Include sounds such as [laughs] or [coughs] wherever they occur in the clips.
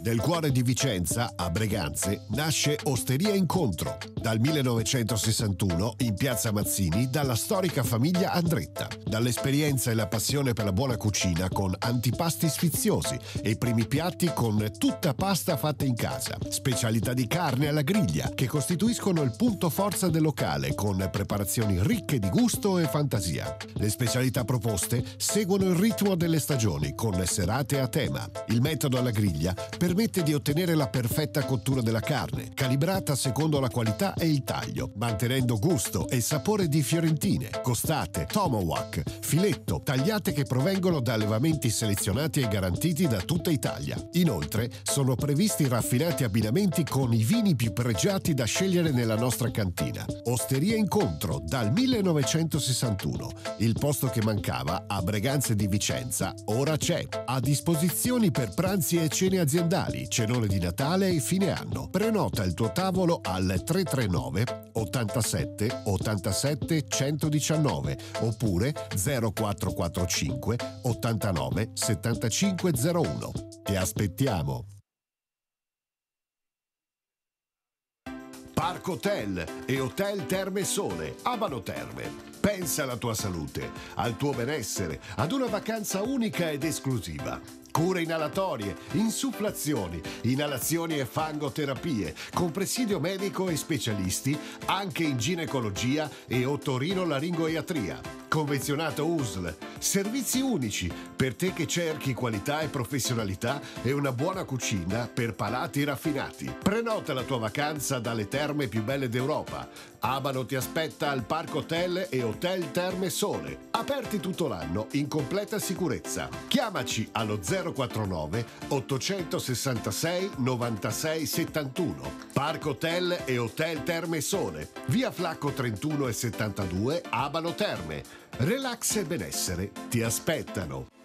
Del cuore di Vicenza, a Breganze, nasce Osteria Incontro, dal 1961 in piazza Mazzini dalla storica famiglia Andretta. Dall'esperienza e la passione per la buona cucina con antipasti sfiziosi e primi piatti con tutta pasta fatta in casa, specialità di carne alla griglia che costituiscono il punto forza del locale con preparazioni ricche di gusto e fantasia. Le specialità proposte seguono il ritmo delle stagioni con serate a tema. Il metodo alla griglia per permette di ottenere la perfetta cottura della carne, calibrata secondo la qualità e il taglio, mantenendo gusto e sapore di fiorentine, costate, tomahawk, filetto, tagliate che provengono da allevamenti selezionati e garantiti da tutta Italia. Inoltre, sono previsti raffinati abbinamenti con i vini più pregiati da scegliere nella nostra cantina. Osteria Incontro dal 1961, il posto che mancava a Breganze di Vicenza, ora c'è. A disposizione per pranzi e cene aziendali serali, cenone di Natale e fine anno. Prenota il tuo tavolo al 339 87 87 119 oppure 0445 89 7501. Ti aspettiamo! Park Hotel e Hotel Terme Sole, Abano Terme. Pensa alla tua salute, al tuo benessere, ad una vacanza unica ed esclusiva cure inalatorie, insufflazioni, inalazioni e fangoterapie, con presidio medico e specialisti anche in ginecologia e otorinolaringoiatria. Convenzionato USL, servizi unici per te che cerchi qualità e professionalità e una buona cucina per palati raffinati. Prenota la tua vacanza dalle terme più belle d'Europa Abano ti aspetta al Parco Hotel e Hotel Terme Sole, aperti tutto l'anno in completa sicurezza. Chiamaci allo 049 866 96 71. Parco Hotel e Hotel Terme Sole, via Flacco 31 e 72, Abano Terme. Relax e benessere ti aspettano.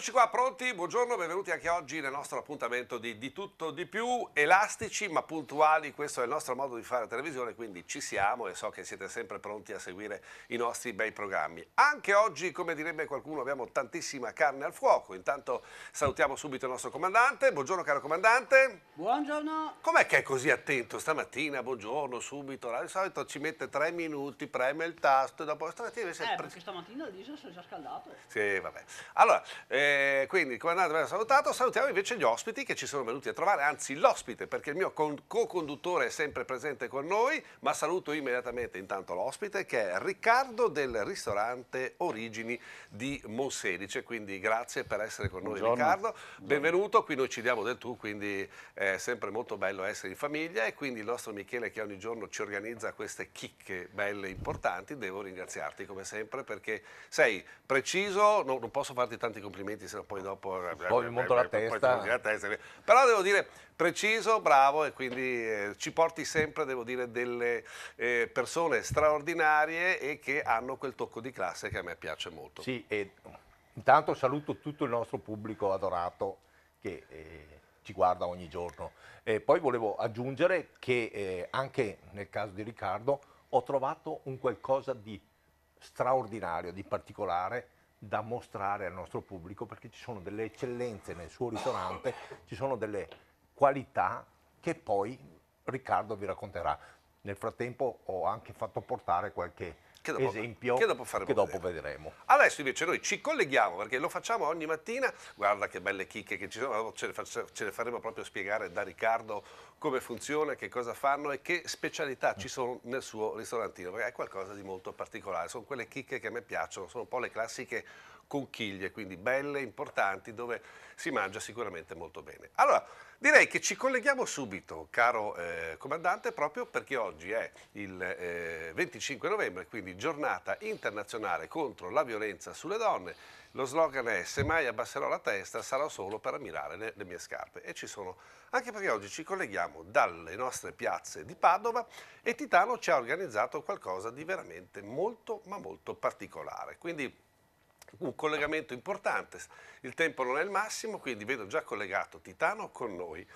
Eccoci qua pronti, buongiorno, benvenuti anche oggi nel nostro appuntamento di Di tutto di più, elastici ma puntuali, questo è il nostro modo di fare televisione, quindi ci siamo e so che siete sempre pronti a seguire i nostri bei programmi. Anche oggi, come direbbe qualcuno, abbiamo tantissima carne al fuoco, intanto salutiamo subito il nostro comandante, buongiorno caro comandante. Buongiorno. Com'è che è così attento stamattina, buongiorno, subito, di solito ci mette tre minuti, preme il tasto e dopo stamattina eh, invece... Eh, perché stamattina lì si è già scaldato. Sì, vabbè. Allora, eh, eh, quindi il comandante mi salutato, salutiamo invece gli ospiti che ci sono venuti a trovare, anzi l'ospite perché il mio co-conduttore è sempre presente con noi, ma saluto immediatamente intanto l'ospite che è Riccardo del ristorante Origini di Monselice, quindi grazie per essere con Buongiorno. noi Riccardo, benvenuto, qui noi ci diamo del tu, quindi è sempre molto bello essere in famiglia e quindi il nostro Michele che ogni giorno ci organizza queste chicche belle e importanti, devo ringraziarti come sempre perché sei preciso, no, non posso farti tanti complimenti complimenti, se no poi dopo... Poi mi monto la testa. la testa. Eh. Però devo dire, preciso, bravo e quindi eh, ci porti sempre, devo dire, delle eh, persone straordinarie e che hanno quel tocco di classe che a me piace molto. Sì, e intanto saluto tutto il nostro pubblico adorato che... Eh, ci guarda ogni giorno. E poi volevo aggiungere che eh, anche nel caso di Riccardo ho trovato un qualcosa di straordinario, di particolare, da mostrare al nostro pubblico perché ci sono delle eccellenze nel suo ristorante, ci sono delle qualità che poi Riccardo vi racconterà. Nel frattempo ho anche fatto portare qualche che dopo, esempio che dopo, che dopo vedremo. Adesso invece noi ci colleghiamo perché lo facciamo ogni mattina, guarda che belle chicche che ci sono, ce le, ce le faremo proprio spiegare da Riccardo come funziona, che cosa fanno e che specialità ci sono nel suo ristorantino, perché è qualcosa di molto particolare, sono quelle chicche che a me piacciono, sono un po' le classiche conchiglie, quindi belle, importanti, dove si mangia sicuramente molto bene. Allora, direi che ci colleghiamo subito, caro eh, comandante, proprio perché oggi è il eh, 25 novembre, quindi giornata internazionale contro la violenza sulle donne. Lo slogan è se mai abbasserò la testa sarò solo per ammirare le, le mie scarpe. E ci sono, anche perché oggi ci colleghiamo dalle nostre piazze di Padova e Titano ci ha organizzato qualcosa di veramente molto ma molto particolare. Quindi un collegamento importante. Il tempo non è il massimo, quindi vedo già collegato Titano con noi.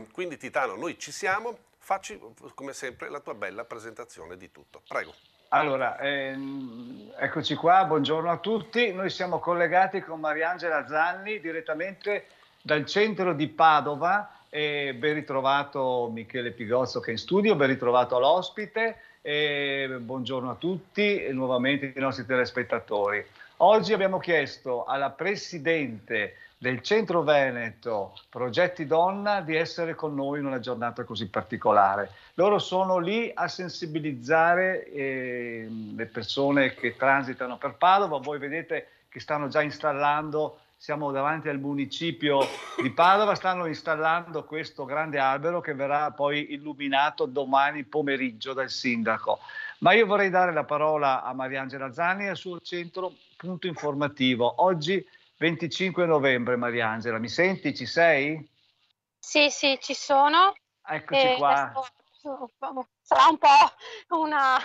[coughs] quindi Titano, noi ci siamo, facci come sempre la tua bella presentazione di tutto. Prego. Allora, ehm, eccoci qua, buongiorno a tutti. Noi siamo collegati con Mariangela Zanni direttamente dal centro di Padova. E ben ritrovato Michele Pigozzo che è in studio, ben ritrovato l'ospite e buongiorno a tutti e nuovamente ai nostri telespettatori. Oggi abbiamo chiesto alla Presidente del Centro Veneto Progetti Donna di essere con noi in una giornata così particolare. Loro sono lì a sensibilizzare eh, le persone che transitano per Padova, voi vedete che stanno già installando siamo davanti al municipio di Padova, stanno installando questo grande albero che verrà poi illuminato domani pomeriggio dal sindaco. Ma io vorrei dare la parola a Mariangela Zanni e al suo centro punto informativo. Oggi 25 novembre, Mariangela, mi senti? Ci sei? Sì, sì, ci sono. Eccoci e eh, qua. Sarà un po' una...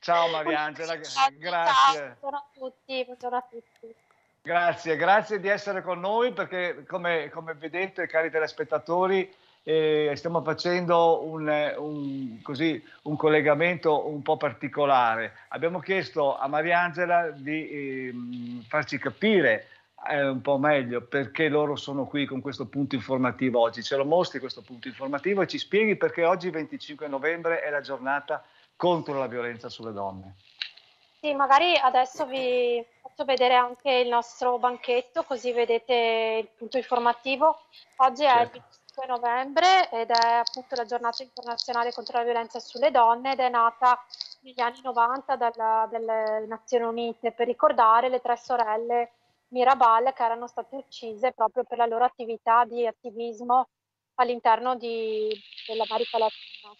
Ciao [laughs] Mariangela, grazie. Ciao, buongiorno a tutti. Buongiorno a tutti. Grazie, grazie di essere con noi perché come, come vedete cari telespettatori eh, stiamo facendo un, un, così, un, collegamento un po' particolare. Abbiamo chiesto a Mariangela di eh, farci capire eh, un po' meglio perché loro sono qui con questo punto informativo oggi. Ce lo mostri questo punto informativo e ci spieghi perché oggi 25 novembre è la giornata contro la violenza sulle donne. Sì, magari adesso vi faccio vedere anche il nostro banchetto, così vedete il punto informativo. Oggi certo. è il 25 certo. novembre ed è appunto la giornata internazionale contro la violenza sulle donne ed è nata negli anni 90 dalla, dalle Nazioni Unite per ricordare le tre sorelle Mirabal che erano state uccise proprio per la loro attività di attivismo all'interno di, dell'America Latina.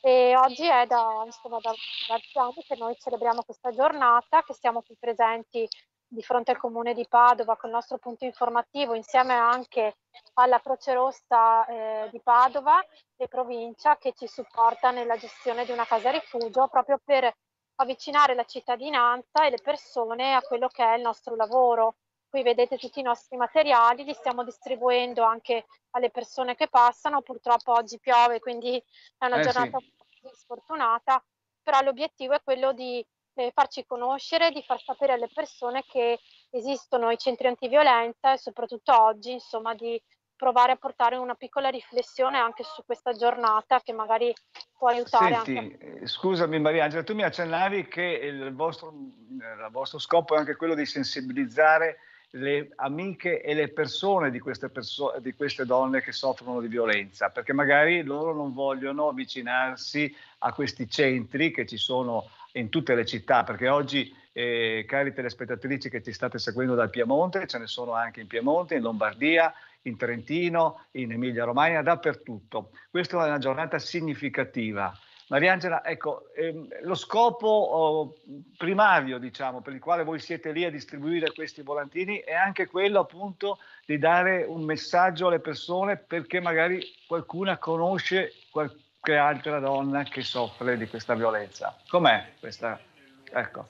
E oggi è da, insomma, da diversi diciamo anni che noi celebriamo questa giornata, che siamo qui presenti di fronte al comune di Padova con il nostro punto informativo insieme anche alla Croce Rossa eh, di Padova e provincia che ci supporta nella gestione di una casa rifugio proprio per avvicinare la cittadinanza e le persone a quello che è il nostro lavoro qui vedete tutti i nostri materiali, li stiamo distribuendo anche alle persone che passano, purtroppo oggi piove quindi è una eh giornata sì. sfortunata, però l'obiettivo è quello di eh, farci conoscere, di far sapere alle persone che esistono i centri antiviolenza e soprattutto oggi insomma di provare a portare una piccola riflessione anche su questa giornata che magari può aiutare. Senti, anche... Eh, scusami Mariangela, tu mi accennavi che il vostro, il vostro, scopo è anche quello di sensibilizzare le amiche e le persone di queste, perso- di queste donne che soffrono di violenza, perché magari loro non vogliono avvicinarsi a questi centri che ci sono in tutte le città, perché oggi, eh, cari telespettatrici che ci state seguendo dal Piemonte, ce ne sono anche in Piemonte, in Lombardia, in Trentino, in Emilia Romagna, dappertutto. Questa è una giornata significativa Mariangela, ecco, ehm, lo scopo oh, primario, diciamo, per il quale voi siete lì a distribuire questi volantini è anche quello appunto di dare un messaggio alle persone perché magari qualcuna conosce qualche altra donna che soffre di questa violenza. Com'è questa? Ecco,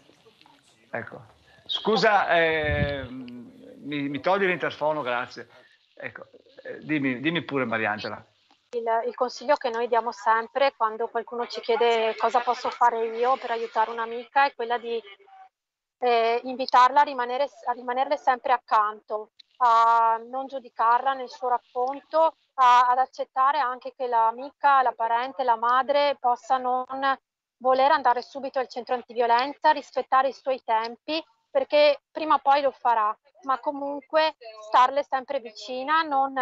ecco. Scusa, ehm, mi, mi, togli l'interfono, grazie. Ecco, eh, dimmi, dimmi pure Mariangela il, il, consiglio che noi diamo sempre quando qualcuno ci chiede cosa posso fare io per aiutare un'amica è quella di eh, invitarla a, rimanere, a rimanerle sempre accanto, a non giudicarla nel suo racconto, a, ad accettare anche che l'amica, la parente, la madre possa non voler andare subito al centro antiviolenza, rispettare i suoi tempi perché prima o poi lo farà, ma comunque starle sempre vicina, non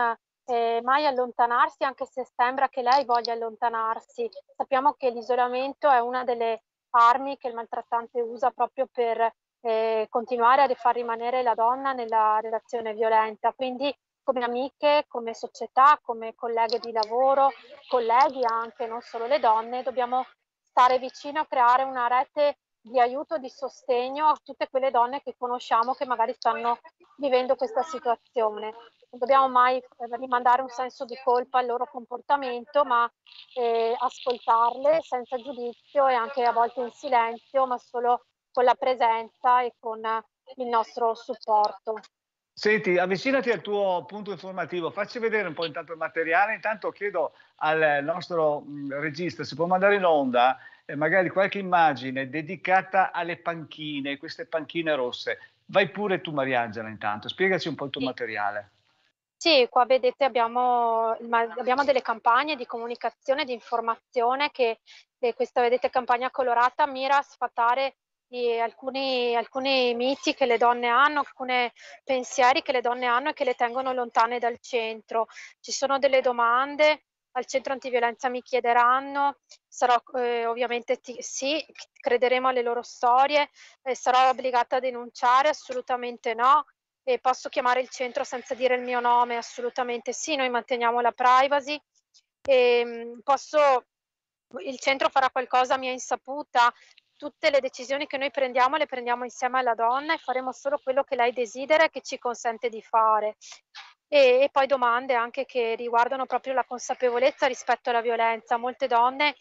eh, mai allontanarsi, anche se sembra che lei voglia allontanarsi. Sappiamo che l'isolamento è una delle armi che il maltrattante usa proprio per eh, continuare a far rimanere la donna nella relazione violenta. Quindi come amiche, come società, come colleghe di lavoro, colleghi anche, non solo le donne, dobbiamo stare vicino a creare una rete di aiuto, di sostegno a tutte quelle donne che conosciamo che magari stanno vivendo questa situazione. Non dobbiamo mai eh, rimandare un senso di colpa al loro comportamento, ma eh, ascoltarle senza giudizio e anche a volte in silenzio, ma solo con la presenza e con il nostro supporto. Senti, avvicinati al tuo punto informativo, facci vedere un po' intanto il materiale, intanto chiedo al nostro mm, regista se può mandare in onda magari qualche immagine dedicata alle panchine, queste panchine rosse. Vai pure tu Mariangela intanto, spiegaci un po' il tuo sì. materiale. Sì, qua vedete abbiamo, abbiamo, delle campagne di comunicazione, di informazione che eh, questa vedete campagna colorata mira a sfatare alcuni, alcuni, miti che le donne hanno, alcuni pensieri che le donne hanno e che le tengono lontane dal centro. Ci sono delle domande al centro antiviolenza mi chiederanno, sarò eh, ovviamente ti, sì, crederemo alle loro storie, eh, sarò obbligata a denunciare? Assolutamente no. E posso chiamare il centro senza dire il mio nome? Assolutamente sì, noi manteniamo la privacy. E, ehm, posso, il centro farà qualcosa a mia insaputa? Tutte le decisioni che noi prendiamo le prendiamo insieme alla donna e faremo solo quello che lei desidera e che ci consente di fare e, e poi domande anche che riguardano proprio la consapevolezza rispetto alla violenza. Molte donne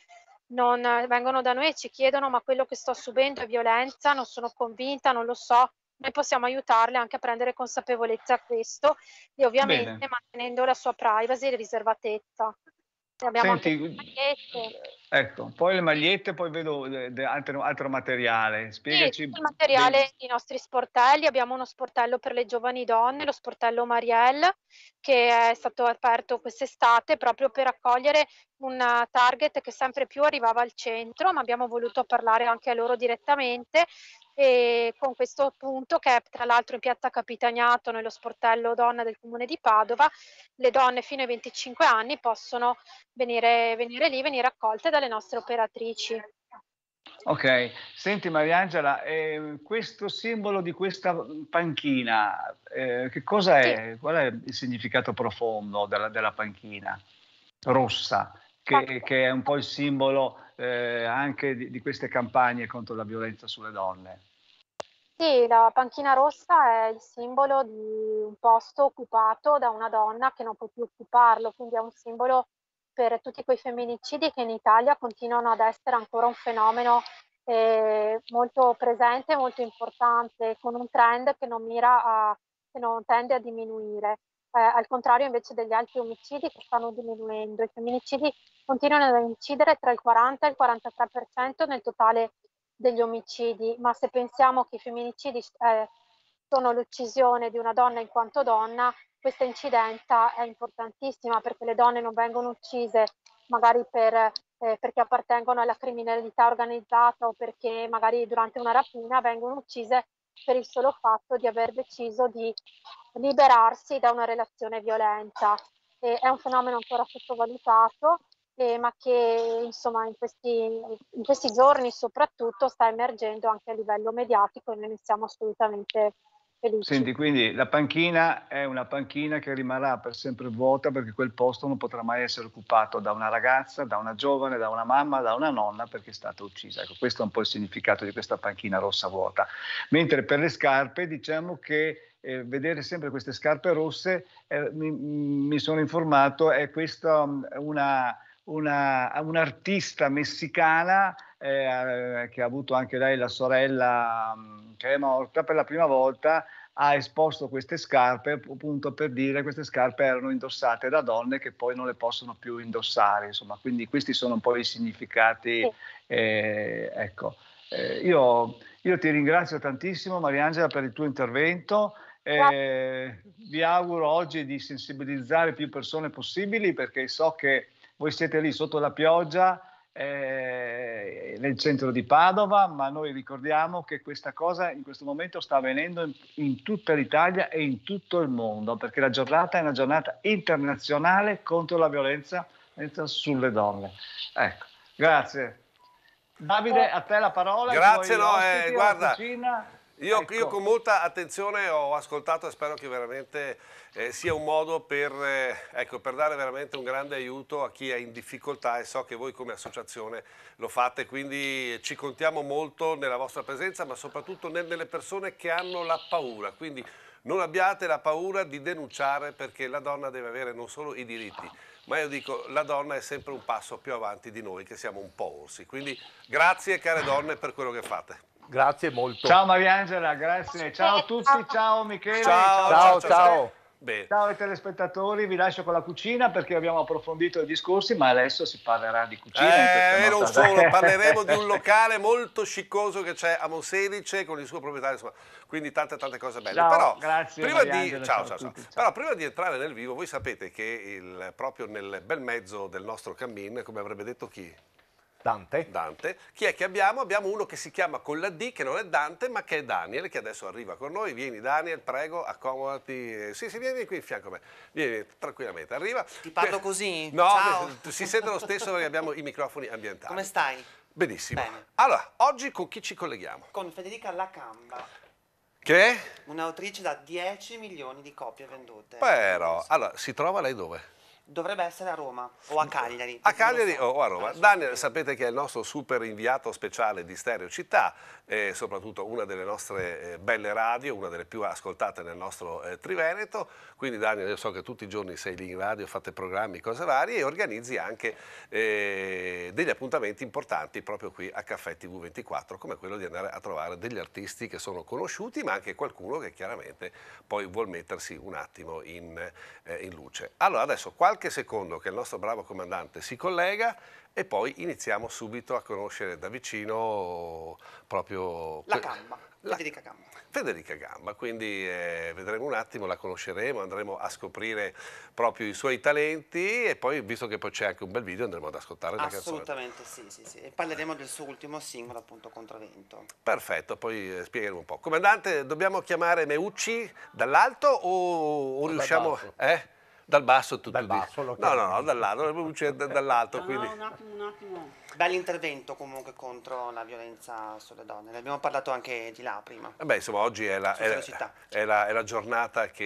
non vengono da noi e ci chiedono ma quello che sto subendo è violenza, non sono convinta, non lo so. Noi possiamo aiutarle anche a prendere consapevolezza a questo e ovviamente Bene. mantenendo la sua privacy e riservatezza. Abbiamo Senti, anche... Mm, Ecco, poi le magliette, poi vedo eh, altro, altro materiale. Spiegaci. Sì, il materiale dei... nostri sportelli, abbiamo uno sportello per le giovani donne, lo sportello Marielle, che è stato aperto quest'estate proprio per accogliere un eh, target che sempre più arrivava al centro, ma abbiamo voluto parlare anche a loro direttamente e con questo punto che è tra l'altro in piazza Capitaniato nello sportello donna del comune di Padova le donne fino ai 25 anni possono venire, venire lì, venire accolte dalle nostre operatrici. Ok, senti Mariangela, eh, questo simbolo di questa panchina, eh, che cosa è? Sì. Qual è il significato profondo della, della panchina rossa, che, che, è un po' il simbolo eh, anche di, di, queste campagne contro la violenza sulle donne. Sì, la panchina rossa è il simbolo di un posto occupato da una donna che non può più occuparlo, quindi è un simbolo per tutti quei femminicidi che in Italia continuano ad essere ancora un fenomeno eh, molto presente, molto importante, con un trend che non, mira a, che non tende a diminuire eh, al contrario invece degli altri omicidi che stanno diminuendo. I femminicidi continuano ad incidere tra il 40 e il 43% nel totale degli omicidi, ma se pensiamo che i femminicidi eh, sono l'uccisione di una donna in quanto donna, questa incidenza è importantissima perché le donne non vengono uccise magari per, eh, perché appartengono alla criminalità organizzata o perché magari durante una rapina vengono uccise per il solo fatto di aver deciso di liberarsi da una relazione violenta. E è un fenomeno ancora sottovalutato, eh, ma che insomma, in, questi, in questi giorni soprattutto sta emergendo anche a livello mediatico e noi ne siamo assolutamente Senti, quindi la panchina è una panchina che rimarrà per sempre vuota perché quel posto non potrà mai essere occupato da una ragazza, da una giovane, da una mamma, da una nonna perché è stata uccisa. Ecco, questo è un po' il significato di questa panchina rossa vuota. Mentre per le scarpe diciamo che eh, vedere sempre queste scarpe rosse, eh, mi, mi, sono informato, è questa mm, una una, un'artista messicana eh, eh, che ha avuto anche lei la sorella mm, che è morta per la prima volta ha esposto queste scarpe appunto per dire che queste scarpe erano indossate da donne che poi non le possono più indossare insomma quindi questi sono un po' i significati eh, ecco eh, io, io, ti ringrazio tantissimo Mariangela per il tuo intervento eh, vi auguro oggi di sensibilizzare più persone possibili perché so che voi siete lì sotto la pioggia eh, nel centro di Padova, ma noi ricordiamo che questa cosa in questo momento sta avvenendo in, in tutta l'Italia e in tutto il mondo, perché la giornata è una giornata internazionale contro la violenza sulle donne. Ecco, grazie. Davide, a te la parola. Grazie, no, eh, guarda. Cucina. Io, ecco. io, con molta attenzione ho ascoltato e spero che veramente eh, sia un modo per, eh, ecco, per, dare veramente un grande aiuto a chi è in difficoltà e so che voi come associazione lo fate, quindi ci contiamo molto nella vostra presenza ma soprattutto nelle persone che hanno la paura, quindi non abbiate la paura di denunciare perché la donna deve avere non solo i diritti ma io dico la donna è sempre un passo più avanti di noi che siamo un po' orsi, quindi grazie care donne per quello che fate. Grazie molto. Ciao Mariangela, grazie. Ciao a tutti, ciao Michele. Ciao, ciao, ciao. ciao. ciao. ciao ai telespettatori, vi lascio con la cucina perché abbiamo approfondito i discorsi, ma adesso si parlerà di cucina. Eh, e non solo, parleremo di un [laughs] locale molto sciccoso che c'è a Monselice con il suo proprietario, insomma, quindi tante tante cose belle. Ciao, Però, grazie, prima di... ciao, ciao, ciao. Però prima di entrare nel vivo, voi sapete che il, proprio nel bel mezzo del nostro cammin, come avrebbe detto chi? Dante. Dante. Chi è che abbiamo? Abbiamo uno che si chiama con la D, che non è Dante, ma che è Daniel, che adesso arriva con noi. Vieni Daniel, prego, accomodati. Sì, sì, vieni qui in fianco a me. Vieni, tranquillamente, arriva. Ti parlo eh, così? No, Ciao. Eh, si sente lo stesso perché abbiamo i microfoni ambientali. Come stai? Benissimo. Bene. Allora, oggi con chi ci colleghiamo? Con Federica Lacamba. Che? Un'autrice da 10 milioni di copie vendute. Però, allora, si trova lei dove? dovrebbe essere a Roma o a Cagliari. A Cagliari so. o a Roma. Daniel sapete che è il nostro super inviato speciale di Stereo Città, eh, soprattutto una delle nostre eh, belle radio, una delle più ascoltate nel nostro eh, Triveneto, quindi Daniel io so che tutti i giorni sei lì in radio, fate programmi, cose varie e organizzi anche eh, degli appuntamenti importanti proprio qui a Caffè TV24, come quello di andare a trovare degli artisti che sono conosciuti ma anche qualcuno che chiaramente poi vuol mettersi un attimo in, eh, in luce. Allora adesso qualche qualche secondo che il nostro bravo comandante si collega e poi iniziamo subito a conoscere da vicino proprio... La Gamba, la... Federica Gamba. Federica Gamba, quindi eh, vedremo un attimo, la conosceremo, andremo a scoprire proprio i suoi talenti e poi, visto che poi c'è anche un bel video, andremo ad ascoltare la canzone. Assolutamente, sì, sì, sì. E parleremo del suo ultimo singolo, appunto, Contravento. Perfetto, poi eh, spiegheremo un po'. Comandante, dobbiamo chiamare Meucci dall'alto o, o riusciamo... Eh? Dal basso tutto dal basso, dici. No, no, no, dall'alto, cioè, dall'alto no, quindi... no, un attimo, un attimo. Dall'intervento comunque contro la violenza sulle donne, ne abbiamo parlato anche di là prima. Eh beh, insomma, oggi è la, è la, è la, è la giornata che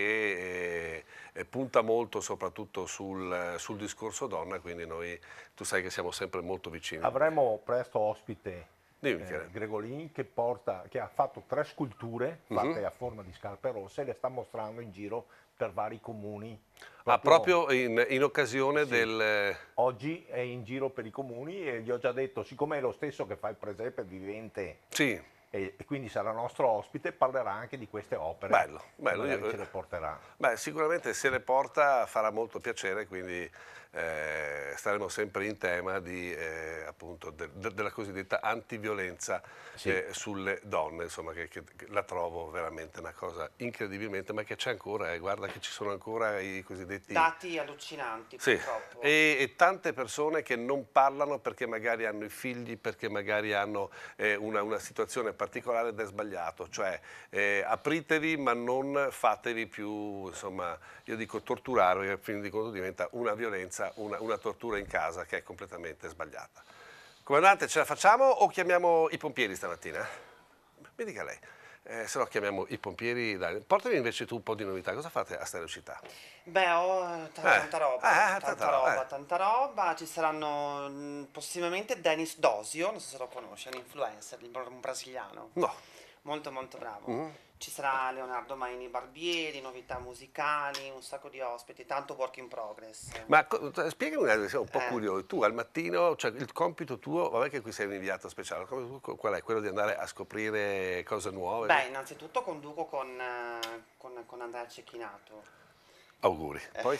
eh, eh, punta molto soprattutto sul, sul, discorso donna, quindi noi, tu sai che siamo sempre molto vicini. Avremo presto ospite Dimmi, eh, Gregolini che, porta, che, ha fatto tre sculture mhm. fatte mm -hmm. a forma di scarpe rosse e le sta mostrando in giro per vari comuni. Proprio, ah, proprio in, in occasione sì, del... Oggi è in giro per i comuni e gli ho già detto, siccome è lo stesso che fa il presepe vivente sì. e, e, quindi sarà nostro ospite, parlerà anche di queste opere. Bello, bello. Io, ce le porterà. Beh, sicuramente se le porta farà molto piacere, quindi eh, staremo sempre in tema di, eh, appunto, de, de, della cosiddetta antiviolenza sì. eh, sulle donne, insomma, che, che, che, la trovo veramente una cosa incredibilmente, ma che c'è ancora, eh, guarda che ci sono ancora i cosiddetti... Dati allucinanti sì. purtroppo. E, e, tante persone che non parlano perché magari hanno i figli, perché magari hanno eh, una, una, situazione particolare ed è sbagliato, cioè eh, apritevi ma non fatevi più, insomma, io dico torturare, a fin di conto diventa una violenza violenza una, una tortura in casa che è completamente sbagliata. Comandante, ce la facciamo o chiamiamo i pompieri stamattina? Mi dica lei. Eh, se no chiamiamo i pompieri. Dai. Portami invece tu un po' di novità. Cosa fate a Città? Beh, ho tanta eh, roba, eh, tanta, tanta roba, eh. tanta roba. Ci saranno mm, prossimamente Dennis Dosio, non so se lo conosce, un influencer, un brasiliano. No. Molto molto bravo. Mm -hmm ci sarà Leonardo Maini Barbieri, novità musicali, un sacco di ospiti, tanto work in progress. Ma spiegami una cosa, sono un po' eh. curioso, tu al mattino, cioè il compito tuo, vabbè che qui sei un inviato speciale, qual è? Quello di andare a scoprire cose nuove? Beh, innanzitutto conduco con, eh, con, con Andrea Cecchinato Auguri. Eh. Poi?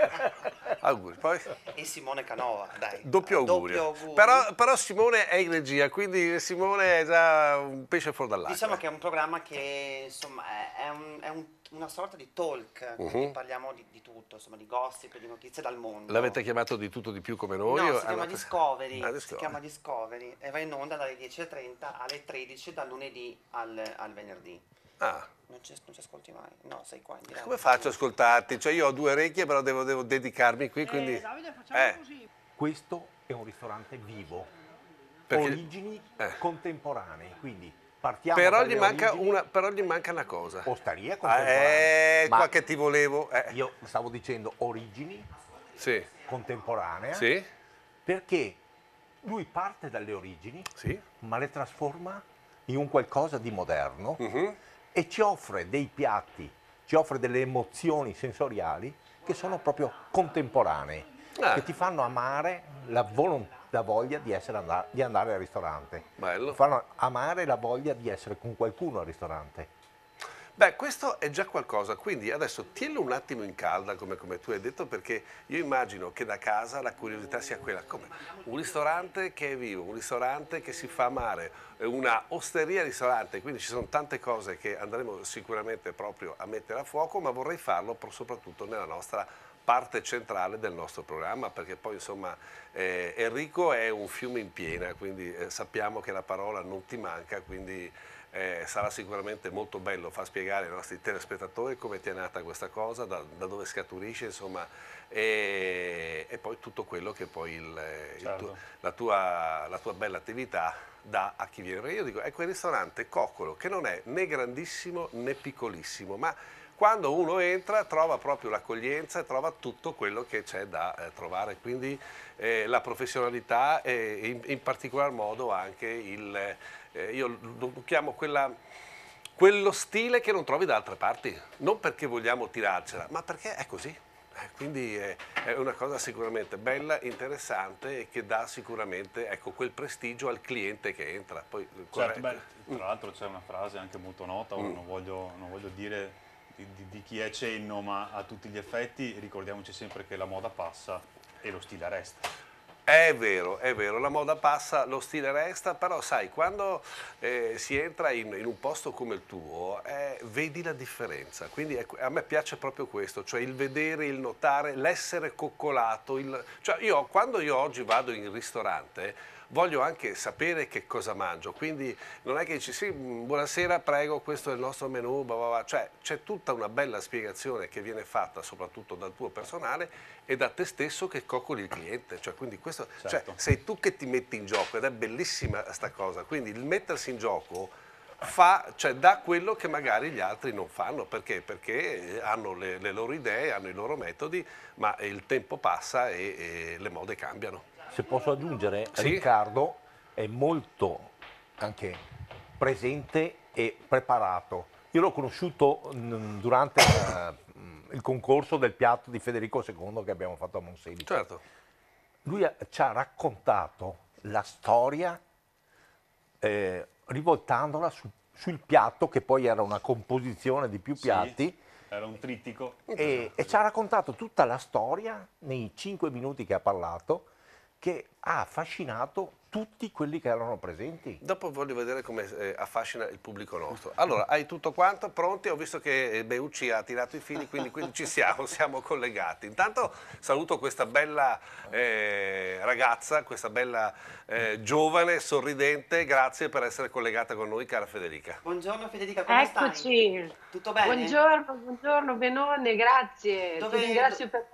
[laughs] auguri. Poi? E Simone Canova, dai. Doppio auguri. Però, però, Simone è in regia, quindi Simone è già un pesce fuori dall'acqua. Diciamo che è un programma che insomma, è, un, è un, una sorta di talk, uh mhm. -huh. parliamo di, di, tutto, insomma, di gossip, di notizie dal mondo. L'avete chiamato di tutto di più come noi? No, si chiama, Discovery, ah, Discovery. si chiama Discovery e va in onda dalle 10.30 alle 13 dal lunedì al, al venerdì. Ah. Non ci, non ci, ascolti mai. No, sei qua in diretta. Come faccio ad ascoltarti? Cioè io ho due orecchie, però devo, devo dedicarmi qui, eh, quindi... Eh, Davide, facciamo eh. così. Questo è un ristorante vivo. Perché... Origini eh. contemporanee, quindi partiamo però gli, manca una, però gli manca una cosa. Osteria ah, contemporanea. Eh, qua che ti volevo. Eh. Io stavo dicendo origini sì. contemporanea. Sì. Perché lui parte dalle origini, sì. ma le trasforma in un qualcosa di moderno. Uh mm-hmm. -huh e ci offre dei piatti, ci offre delle emozioni sensoriali che sono proprio contemporanee, eh. che ti fanno amare la, la voglia di, and di, andare al ristorante, Bello. ti fanno amare la voglia di essere con qualcuno al ristorante. Beh, questo è già qualcosa, quindi adesso tienilo un attimo in calda, come, come, tu hai detto, perché io immagino che da casa la curiosità sia quella, come un ristorante che è vivo, un ristorante che si fa amare, eh, una osteria ristorante, quindi ci sono tante cose che andremo sicuramente proprio a mettere a fuoco, ma vorrei farlo soprattutto nella nostra parte centrale del nostro programma perché poi insomma eh, Enrico è un fiume in piena quindi eh, sappiamo che la parola non ti manca quindi eh, sarà sicuramente molto bello far spiegare ai nostri telespettatori come ti è nata questa cosa, da, da dove scaturisce, insomma, e, e, poi tutto quello che poi il, eh, certo. il tuo, la, tua, la, tua, bella attività dà a chi viene. Perché io dico, ecco il ristorante Coccolo, che non è né grandissimo né piccolissimo, ma quando uno entra trova proprio l'accoglienza e trova tutto quello che c'è da eh, trovare, quindi eh, la professionalità e in, in, particolar modo anche il, eh, io lo chiamo quella, quello stile che non trovi da altre parti, non perché vogliamo tirarcela, ma perché è così. Eh, quindi è, è, una cosa sicuramente bella, interessante e che dà sicuramente ecco, quel prestigio al cliente che entra. Poi, eh, certo, beh, mm. tra l'altro c'è una frase anche molto nota, mm. non, voglio, non voglio dire di, di, chi è cenno, ma a tutti gli effetti ricordiamoci sempre che la moda passa e lo stile resta. È vero, è vero, la moda passa, lo stile resta, però sai, quando eh, si entra in, in, un posto come il tuo, eh, vedi la differenza. Quindi è, ecco, a me piace proprio questo, cioè il vedere, il notare, l'essere coccolato. Il, cioè io, quando io oggi vado in ristorante, voglio anche sapere che cosa mangio, quindi non è che dici sì, mm, buonasera, prego, questo è il nostro menù, blah, blah, blah. cioè c'è tutta una bella spiegazione che viene fatta soprattutto dal tuo personale e da te stesso che coccoli il cliente, cioè, quindi questo, cioè, certo. cioè, sei tu che ti metti in gioco ed è bellissima sta cosa, quindi il mettersi in gioco fa, cioè dà quello che magari gli altri non fanno, perché? Perché eh, hanno le, le loro idee, hanno i loro metodi, ma il tempo passa e, e le mode cambiano. Se posso aggiungere, sì. Riccardo è molto anche presente e preparato. Io l'ho conosciuto mm, durante eh, il concorso del piatto di Federico II che abbiamo fatto a Monselice. Certo. Lui ci ha raccontato la storia eh, rivoltandola su, sul piatto, che poi era una composizione di più piatti. Sì. Era un trittico. E, e, ci ha raccontato tutta la storia nei cinque minuti che ha parlato che ha affascinato tutti quelli che erano presenti. Dopo voglio vedere come eh, affascina il pubblico nostro. Allora, hai tutto quanto pronti? Ho visto che eh, Beucci ha tirato i fili, quindi, quindi ci siamo, [laughs] siamo collegati. Intanto saluto questa bella eh, ragazza, questa bella eh, giovane, sorridente. Grazie per essere collegata con noi, cara Federica. Buongiorno Federica, come Eccoci. stai? Tutto bene? Buongiorno, buongiorno Benone, grazie. Dove, Ti ringrazio per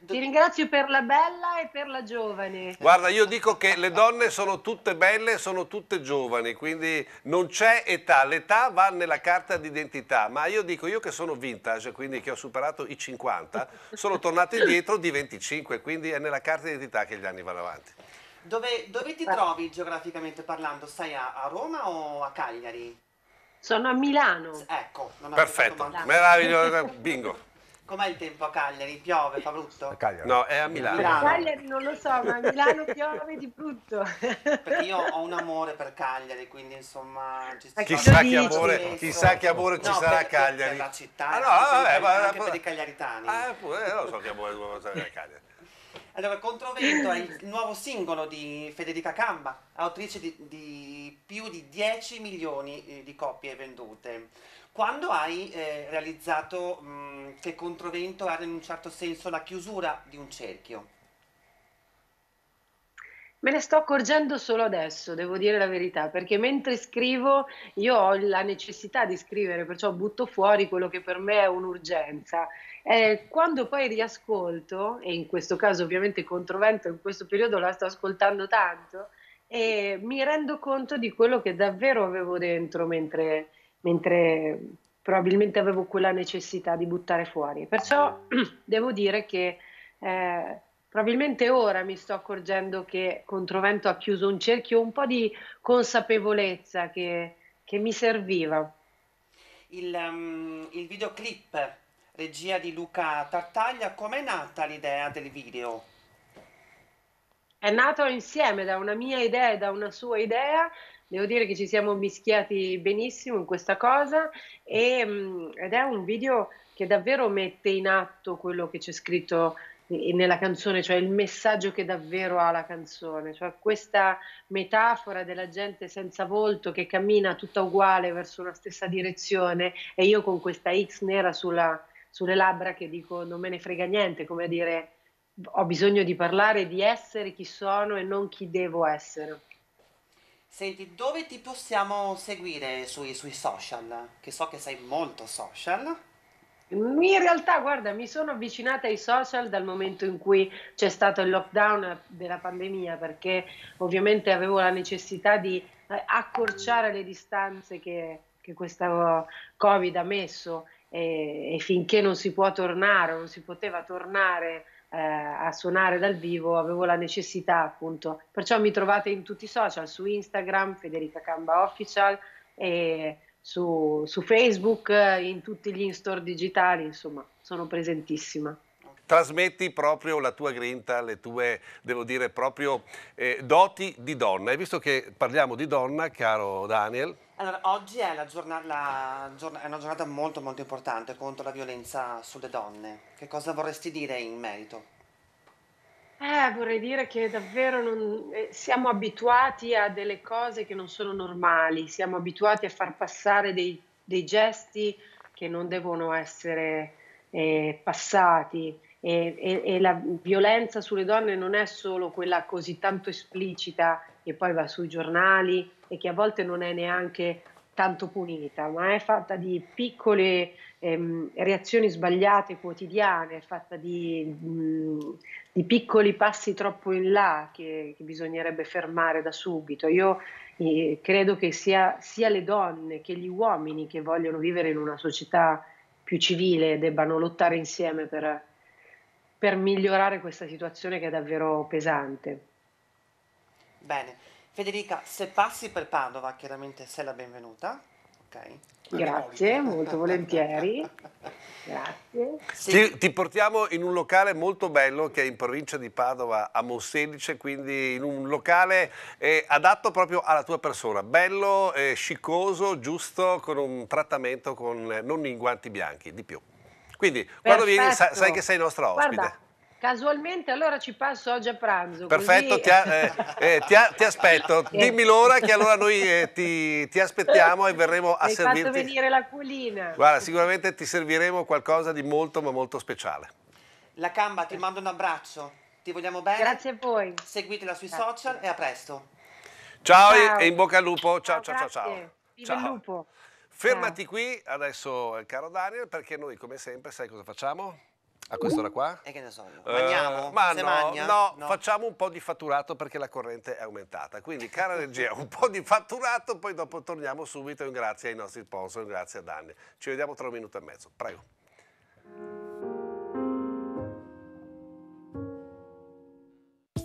ti ringrazio per la bella e per la giovane. Guarda, io dico che le donne sono tutte belle, sono tutte giovani, quindi non c'è età. L'età va nella carta d'identità, ma io dico, io che sono vintage, quindi che ho superato i 50, sono tornato indietro di 25, quindi è nella carta d'identità che gli anni vanno avanti. Dove, dove ti trovi geograficamente parlando? Stai a, a Roma o a Cagliari? Sono a Milano. Ecco, non ho Perfetto, meraviglioso, bingo. Com'è il tempo a Cagliari? Piove, fa brutto? A Cagliari. No, è a Milano. Milano. Cagliari non lo so, ma a Milano piove di brutto. Perché io ho un amore per Cagliari, quindi insomma... chissà, ecco, che amore, chissà che amore ci no, sarà a Cagliari. Per la città, ah, no, vabbè, ma, anche ma, per i cagliaritani. Ah, pure, eh, non so che amore sarà a Cagliari. Allora, Controvento è il nuovo singolo di Federica Camba, autrice di, di più di 10 milioni eh, di copie vendute. Quando hai eh, realizzato mh, mm, che Controvento era in un certo senso la chiusura di un cerchio? Me ne sto accorgendo solo adesso, devo dire la verità, perché mentre scrivo io ho la necessità di scrivere, perciò butto fuori quello che per me è un'urgenza. Eh, quando poi riascolto, e in questo caso ovviamente Controvento in questo periodo la sto ascoltando tanto, e mi rendo conto di quello che davvero avevo dentro mentre, mentre probabilmente avevo quella necessità di buttare fuori. Perciò [clears throat] devo dire che eh, probabilmente ora mi sto accorgendo che Controvento ha chiuso un cerchio, un po' di consapevolezza che, che mi serviva. Il, um, il videoclip, regia di Luca Tartaglia, com'è nata l'idea del video? È nato insieme da una mia idea e da una sua idea Devo dire che ci siamo mischiati benissimo in questa cosa e, mm, ed è un video che davvero mette in atto quello che c'è scritto nella canzone, cioè il messaggio che davvero ha la canzone, cioè questa metafora della gente senza volto che cammina tutta uguale verso una stessa direzione e io con questa X nera sulla, sulle labbra che dico non me ne frega niente, come a dire ho bisogno di parlare di essere chi sono e non chi devo essere. Senti, dove ti possiamo seguire sui, sui social? Che so che sei molto social. In realtà, guarda, mi sono avvicinata ai social dal momento in cui c'è stato il lockdown della pandemia, perché ovviamente avevo la necessità di eh, accorciare le distanze che, che questa Covid ha messo e, e finché non si può tornare o non si poteva tornare eh, a suonare dal vivo avevo la necessità appunto, perciò mi trovate in tutti i social, su Instagram Federica Camba Official e su, su Facebook, in tutti gli in-store digitali, insomma sono presentissima trasmetti proprio la tua grinta, le tue, devo dire, proprio eh, doti di donna. E visto che parliamo di donna, caro Daniel, allora, oggi è, giornata, la, è, una giornata molto molto importante contro la violenza sulle donne. Che cosa vorresti dire in merito? Eh, vorrei dire che davvero non, eh, siamo abituati a delle cose che non sono normali, siamo abituati a far passare dei, dei gesti che non devono essere eh, passati e, e, e, la violenza sulle donne non è solo quella così tanto esplicita che poi va sui giornali e che a volte non è neanche tanto punita, ma è fatta di piccole ehm, reazioni sbagliate quotidiane, è fatta di, mh, mm, di, piccoli passi troppo in là che, che bisognerebbe fermare da subito. Io eh, credo che sia, sia le donne che gli uomini che vogliono vivere in una società più civile debbano lottare insieme per, per migliorare questa situazione che è davvero pesante. Bene, Federica, se passi per Padova, chiaramente sei la benvenuta. Okay. Grazie, molto volentieri. [laughs] Grazie. Sì. Ti, ti, portiamo in un locale molto bello che è in provincia di Padova a Monselice, quindi in un locale eh, adatto proprio alla tua persona, bello, eh, sciccoso, giusto, con un trattamento con, eh, non in guanti bianchi, di più. Quindi Perfetto. quando vieni sa, sai che sei nostra ospite. Guarda. Casualmente allora ci passo oggi a pranzo. Perfetto, così... ti, eh, [laughs] eh, ti, ti, aspetto. Dimmi l'ora che allora noi eh, ti, ti, aspettiamo e verremo a servirti. Hai fatto venire la l'acquolina. Guarda, sicuramente ti serviremo qualcosa di molto ma molto speciale. La Camba, ti mando un abbraccio. Ti vogliamo bene. Grazie a voi. Seguitela sui Grazie. social e a presto. Ciao, ciao, e in bocca al lupo. Ciao, ciao, ciao, ciao. ciao. Viva ciao. il lupo. Fermati eh. qui adesso, eh, caro Daniel, perché noi come sempre, sai cosa facciamo? A quest'ora qua? E che ne so io? Eh, mangiamo? Eh, ma no, magna, no, no, facciamo un po' di fatturato perché la corrente è aumentata. Quindi, cara [laughs] regia, un po' di fatturato, poi dopo torniamo subito. Un grazie ai nostri sponsor, un grazie a Daniel. Ci vediamo tra un minuto e mezzo. Prego.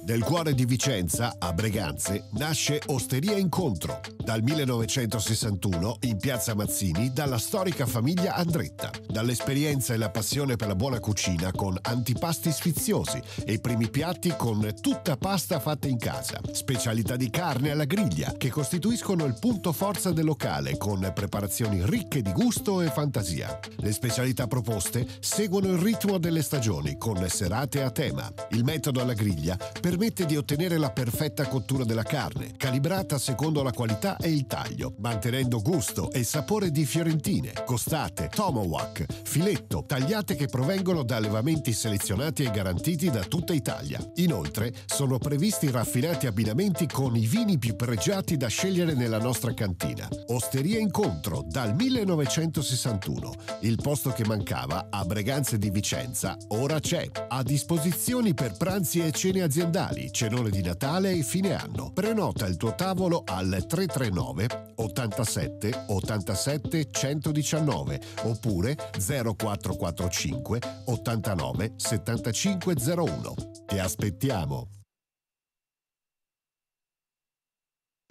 Nel cuore di Vicenza, a Breganze, nasce Osteria Incontro, dal 1961 in piazza Mazzini dalla storica famiglia Andretta. Dall'esperienza e la passione per la buona cucina con antipasti sfiziosi e primi piatti con tutta pasta fatta in casa, specialità di carne alla griglia che costituiscono il punto forza del locale con preparazioni ricche di gusto e fantasia. Le specialità proposte seguono il ritmo delle stagioni con serate a tema. Il metodo alla griglia per permette di ottenere la perfetta cottura della carne, calibrata secondo la qualità e il taglio, mantenendo gusto e sapore di fiorentine, costate, tomahawk, filetto, tagliate che provengono da allevamenti selezionati e garantiti da tutta Italia. Inoltre, sono previsti raffinati abbinamenti con i vini più pregiati da scegliere nella nostra cantina. Osteria Incontro dal 1961, il posto che mancava a Breganze di Vicenza, ora c'è. A disposizione per pranzi e cene aziendali serali, cenone di Natale e fine anno. Prenota il tuo tavolo al 339 87 87 119 oppure 0445 89 7501. Ti aspettiamo!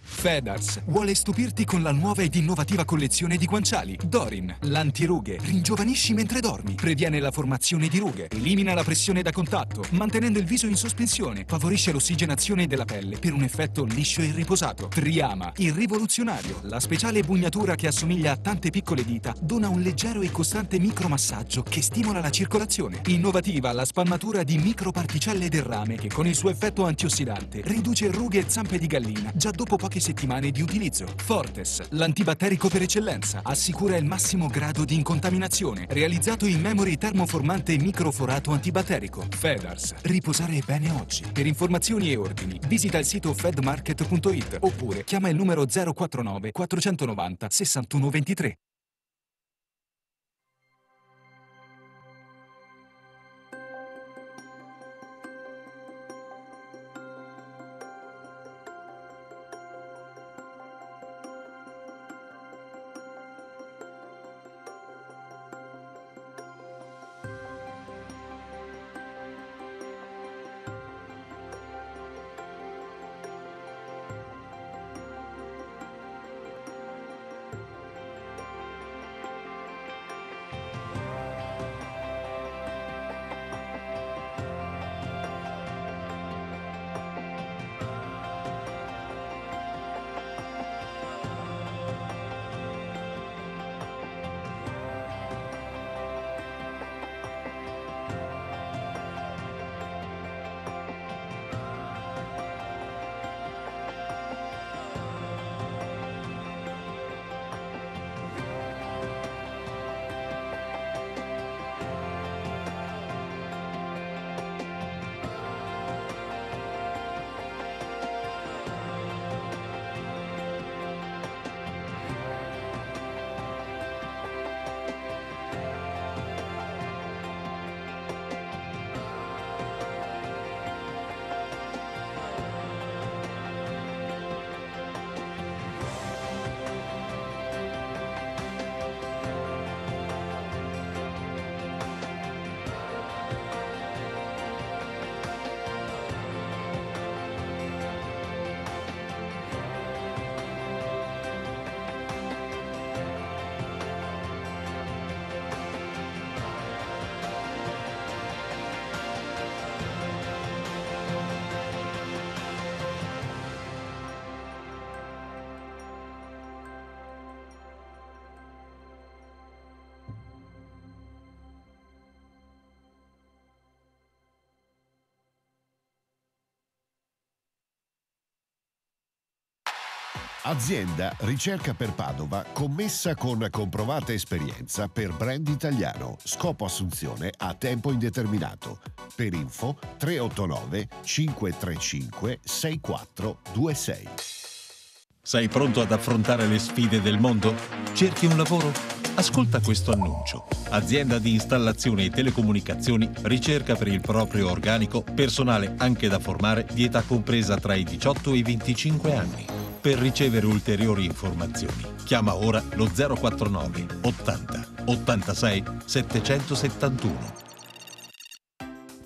Fedas vuole stupirti con la nuova ed innovativa collezione di guanciali. Dorin, l'antirughe. Ringiovanisci mentre dormi. Previene la formazione di rughe. Elimina la pressione da contatto, mantenendo il viso in sospensione. Favorisce l'ossigenazione della pelle per un effetto liscio e riposato. Triama, il rivoluzionario. La speciale bugnatura che assomiglia a tante piccole dita dona un leggero e costante micromassaggio che stimola la circolazione. Innovativa la spalmatura di microparticelle del rame che con il suo effetto antiossidante riduce rughe e zampe di gallina già dopo pochi poche settimane di utilizzo. Fortes, l'antibatterico per eccellenza, assicura il massimo grado di incontaminazione, realizzato in memory termoformante microforato antibatterico. Fedars, riposare bene oggi. Per informazioni e ordini, visita il sito fedmarket.it oppure chiama il numero 049 490 6123. Azienda ricerca per Padova commessa con comprovata esperienza per brand italiano. Scopo assunzione a tempo indeterminato. Per info 389 535 6426. Sei pronto ad affrontare le sfide del mondo? Cerchi un lavoro? Ascolta questo annuncio. Azienda di installazione e telecomunicazioni ricerca per il proprio organico personale anche da formare di età compresa tra i 18 e i 25 anni per ricevere ulteriori informazioni chiama ora lo 049 80 86 771.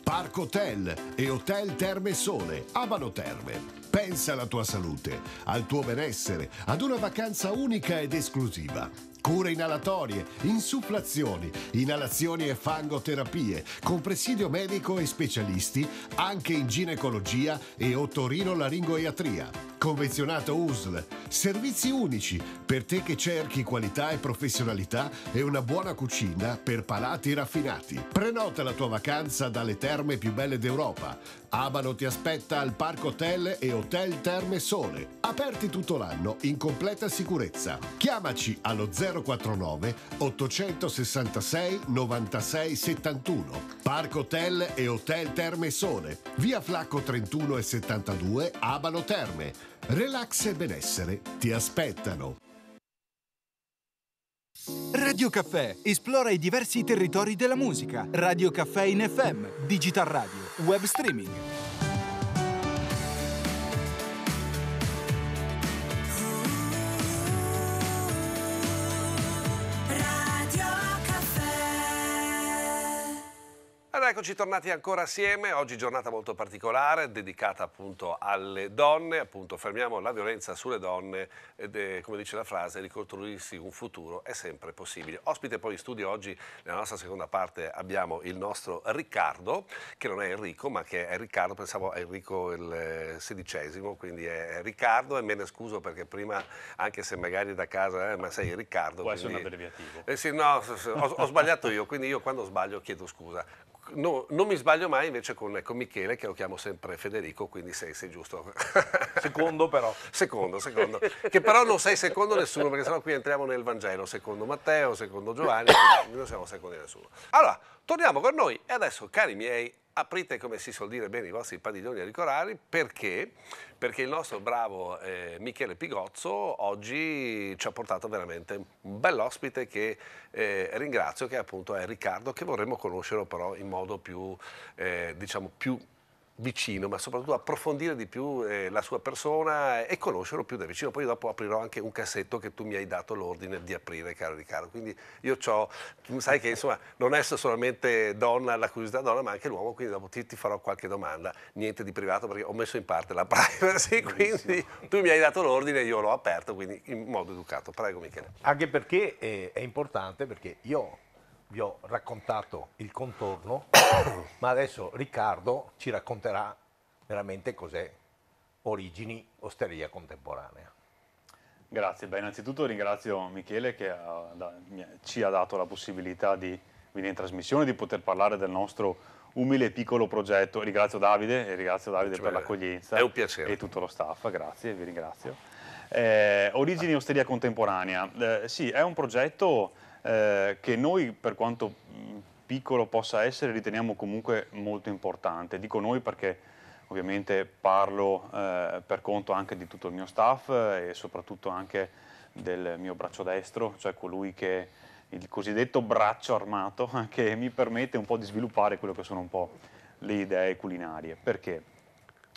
Parco Hotel e Hotel Terme Sole, Abano Terme. Pensa alla tua salute, al tuo benessere, ad una vacanza unica ed esclusiva cure inalatorie, insufflazioni, inalazioni e fangoterapie, con presidio medico e specialisti anche in ginecologia e otorino-laringoiatria. Convenzionato USL, servizi unici per te che cerchi qualità e professionalità e una buona cucina per palati raffinati. Prenota la tua vacanza dalle terme più belle d'Europa. Abano ti aspetta al Parco Hotel e Hotel Terme Sole, aperti tutto l'anno in completa sicurezza. Chiamaci allo 0 049 866 96 71. Parco Hotel e Hotel Terme Sole. Via Flacco 31 e 72 Abano Terme. Relax e benessere ti aspettano. Radio Caffè esplora i diversi territori della musica. Radio Caffè in FM, digital radio, web streaming. Ed eccoci tornati ancora assieme, oggi giornata molto particolare dedicata appunto alle donne, appunto fermiamo la violenza sulle donne ed è, come dice la frase ricostruirsi un futuro è sempre possibile. Ospite poi in studio oggi nella nostra seconda parte abbiamo il nostro Riccardo che non è Enrico ma che è Riccardo, pensavo a Enrico il eh, sedicesimo, quindi è Riccardo e me ne scuso perché prima anche se magari da casa eh, ma sei Riccardo. Può quindi... essere un abbreviativo. Eh sì, no, ho, ho sbagliato io, quindi io quando sbaglio chiedo scusa No, non mi sbaglio mai invece con, con, ecco, Michele, che lo chiamo sempre Federico, quindi sei, sei giusto. [laughs] Secondo però. Secondo, secondo. che però non sei secondo nessuno, perché sennò qui entriamo nel Vangelo, secondo Matteo, secondo Giovanni, non siamo secondi nessuno. Allora, torniamo con noi e adesso, cari miei, aprite come si suol dire bene i vostri padiglioni auricolari perché? perché il nostro bravo eh, Michele Pigozzo oggi ci ha portato veramente un bell'ospite che eh, ringrazio che appunto è Riccardo che vorremmo conoscere però in modo più, eh, diciamo più vicino, ma soprattutto approfondire di più eh, la sua persona e conoscerlo più da vicino. Poi dopo aprirò anche un cassetto che tu mi hai dato l'ordine di aprire, caro Riccardo. Quindi io ho, sai che insomma non è solamente donna, la curiosità donna, ma anche l'uomo, quindi dopo ti, ti, farò qualche domanda, niente di privato perché ho messo in parte la [laughs] privacy, Bellissimo. quindi tu mi hai dato l'ordine, e io l'ho aperto, quindi in modo educato. Prego Michele. Anche perché eh, è importante, perché io vi ho raccontato il contorno, [coughs] ma adesso Riccardo ci racconterà veramente cos'è Origini Osteria Contemporanea. Grazie, beh innanzitutto ringrazio Michele che ha, da, ci ha dato la possibilità di venire in trasmissione, di poter parlare del nostro umile e piccolo progetto. Ringrazio Davide e ringrazio Davide Ci per l'accoglienza. È un piacere. E tutto lo staff, grazie, vi ringrazio. Eh, ah. Origini Osteria Contemporanea, eh, sì, è un progetto eh, che noi per quanto mm, piccolo possa essere riteniamo comunque molto importante. Dico noi perché ovviamente parlo eh, per conto anche di tutto il mio staff eh, e soprattutto anche del mio braccio destro, cioè colui che il cosiddetto braccio armato [laughs] che mi permette un po' di sviluppare quello che sono un po' le idee culinarie. Perché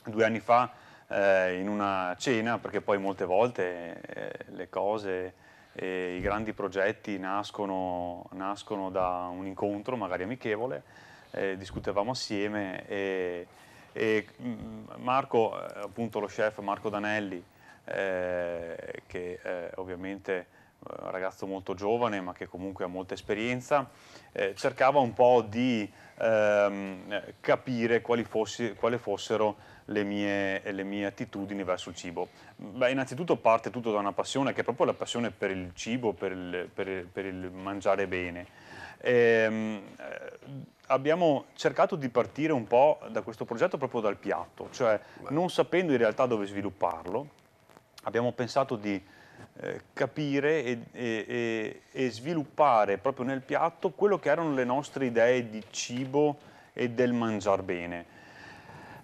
due anni fa eh, in una cena, perché poi molte volte eh, le cose e i grandi progetti nascono, nascono da un incontro magari amichevole, eh, discutevamo assieme e, e, mm, Marco, eh, appunto lo chef Marco Danelli, eh, che eh, ovviamente ragazzo molto giovane ma che comunque ha molta esperienza, eh, cercava un po' di ehm, capire quali, fossi, quali, fossero le mie, le mie attitudini verso il cibo. Beh, innanzitutto parte tutto da una passione che è proprio la passione per il cibo, per il, per per il mangiare bene. Ehm, eh, abbiamo cercato di partire un po' da questo progetto proprio dal piatto, cioè non sapendo in realtà dove svilupparlo, abbiamo pensato di eh, capire e, e, e, sviluppare proprio nel piatto quello che erano le nostre idee di cibo e del mangiar bene.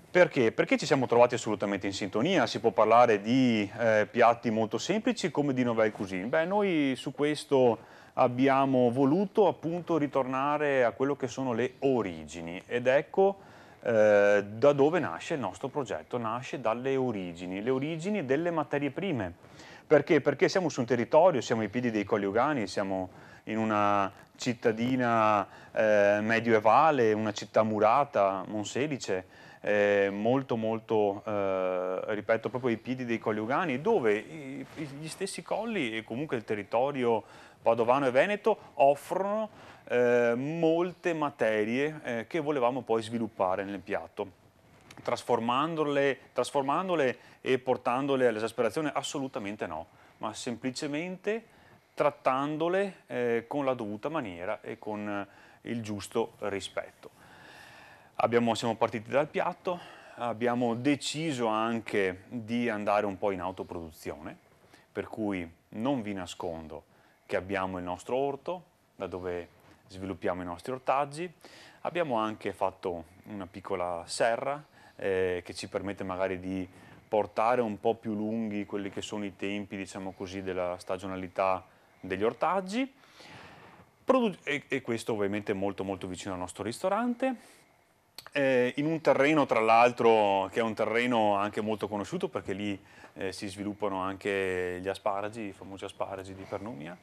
Perché? Perché ci siamo trovati assolutamente in sintonia, si può parlare di eh, piatti molto semplici come di novel cuisine. Beh, noi su questo abbiamo voluto appunto ritornare a quello che sono le origini ed ecco eh, da dove nasce il nostro progetto, nasce dalle origini, le origini delle materie prime perché? Perché siamo su un territorio, siamo ai piedi dei Coliugani, siamo in una cittadina eh, medioevale, una città murata, Monselice, eh, molto molto, eh, ripeto, proprio ai piedi dei Coliugani, dove i, gli stessi colli e comunque il territorio padovano e veneto offrono eh, molte materie eh, che volevamo poi sviluppare nel piatto trasformandole, trasformandole e portandole all'esasperazione? Assolutamente no, ma semplicemente trattandole eh, con la dovuta maniera e con eh, il giusto rispetto. Abbiamo, siamo partiti dal piatto, abbiamo deciso anche di andare un po' in autoproduzione, per cui non vi nascondo che abbiamo il nostro orto, da dove sviluppiamo i nostri ortaggi, abbiamo anche fatto una piccola serra eh, che ci permette magari di portare un po' più lunghi quelli che sono i tempi, diciamo così, della stagionalità degli ortaggi. Produ e, e, questo ovviamente è molto molto vicino al nostro ristorante. Eh, in un terreno tra l'altro che è un terreno anche molto conosciuto perché lì eh, si sviluppano anche gli asparagi, i famosi asparagi di Pernumia.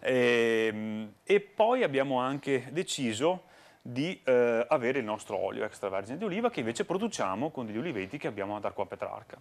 E, ehm, e poi abbiamo anche deciso di eh, avere il nostro olio extravergine di oliva che invece produciamo con degli oliveti che abbiamo ad Arqua Petrarca.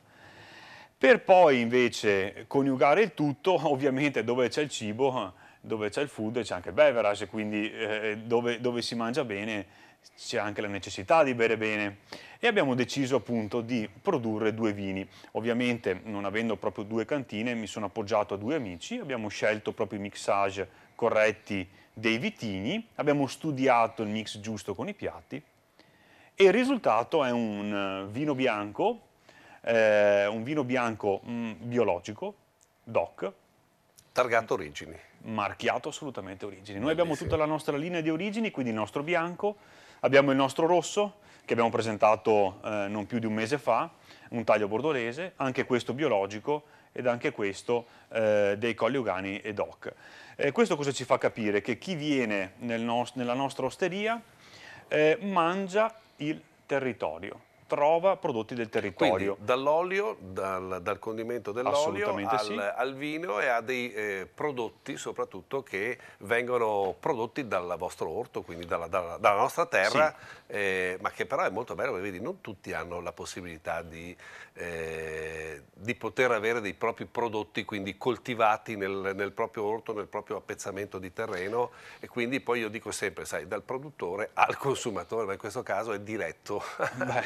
Per poi invece coniugare il tutto, [laughs] ovviamente dove c'è il cibo, dove c'è il food c'è anche il beverage, quindi eh, dove, dove si mangia bene c'è anche la necessità di bere bene e abbiamo deciso appunto di produrre due vini. Ovviamente non avendo proprio due cantine mi sono appoggiato a due amici, abbiamo scelto proprio i mixage corretti dei vitini, abbiamo studiato il mix giusto con i piatti e il risultato è un eh, vino bianco, eh, un vino bianco mh, mm, biologico, DOC. Targato origini. Marchiato assolutamente origini. Noi abbiamo tutta la nostra linea di origini, quindi il nostro bianco, abbiamo il nostro rosso che abbiamo presentato eh, non più di un mese fa, un taglio bordolese, anche questo biologico ed anche questo eh, dei Colli Ugani e DOC. Eh, questo cosa ci fa capire? Che chi viene nel nos nella nostra osteria eh, mangia il territorio trova prodotti del territorio. dall'olio, dal, dal, condimento dell'olio al, sì. al, vino e a dei eh, prodotti soprattutto che vengono prodotti dal vostro orto, quindi dalla, dalla, dalla nostra terra, sì eh, ma che però è molto bello perché vedi, non tutti hanno la possibilità di, eh, di poter avere dei propri prodotti, quindi coltivati nel, nel, proprio orto, nel proprio appezzamento di terreno e quindi poi io dico sempre, sai, dal produttore al consumatore, ma in questo caso è diretto. Beh,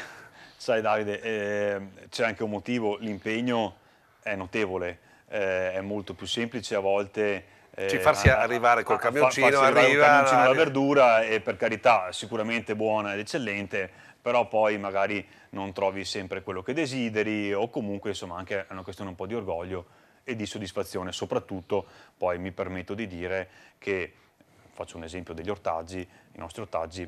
sai Davide, eh, c'è anche un motivo, l'impegno è notevole, eh, è molto più semplice a volte ci eh, farsi a, arrivare col camioncino, arriva... camioncino la verdura e per carità sicuramente buona ed eccellente, però poi magari non trovi sempre quello che desideri o comunque insomma anche è una questione un po' di orgoglio e di soddisfazione, soprattutto poi mi permetto di dire che, faccio un esempio degli ortaggi, i nostri ortaggi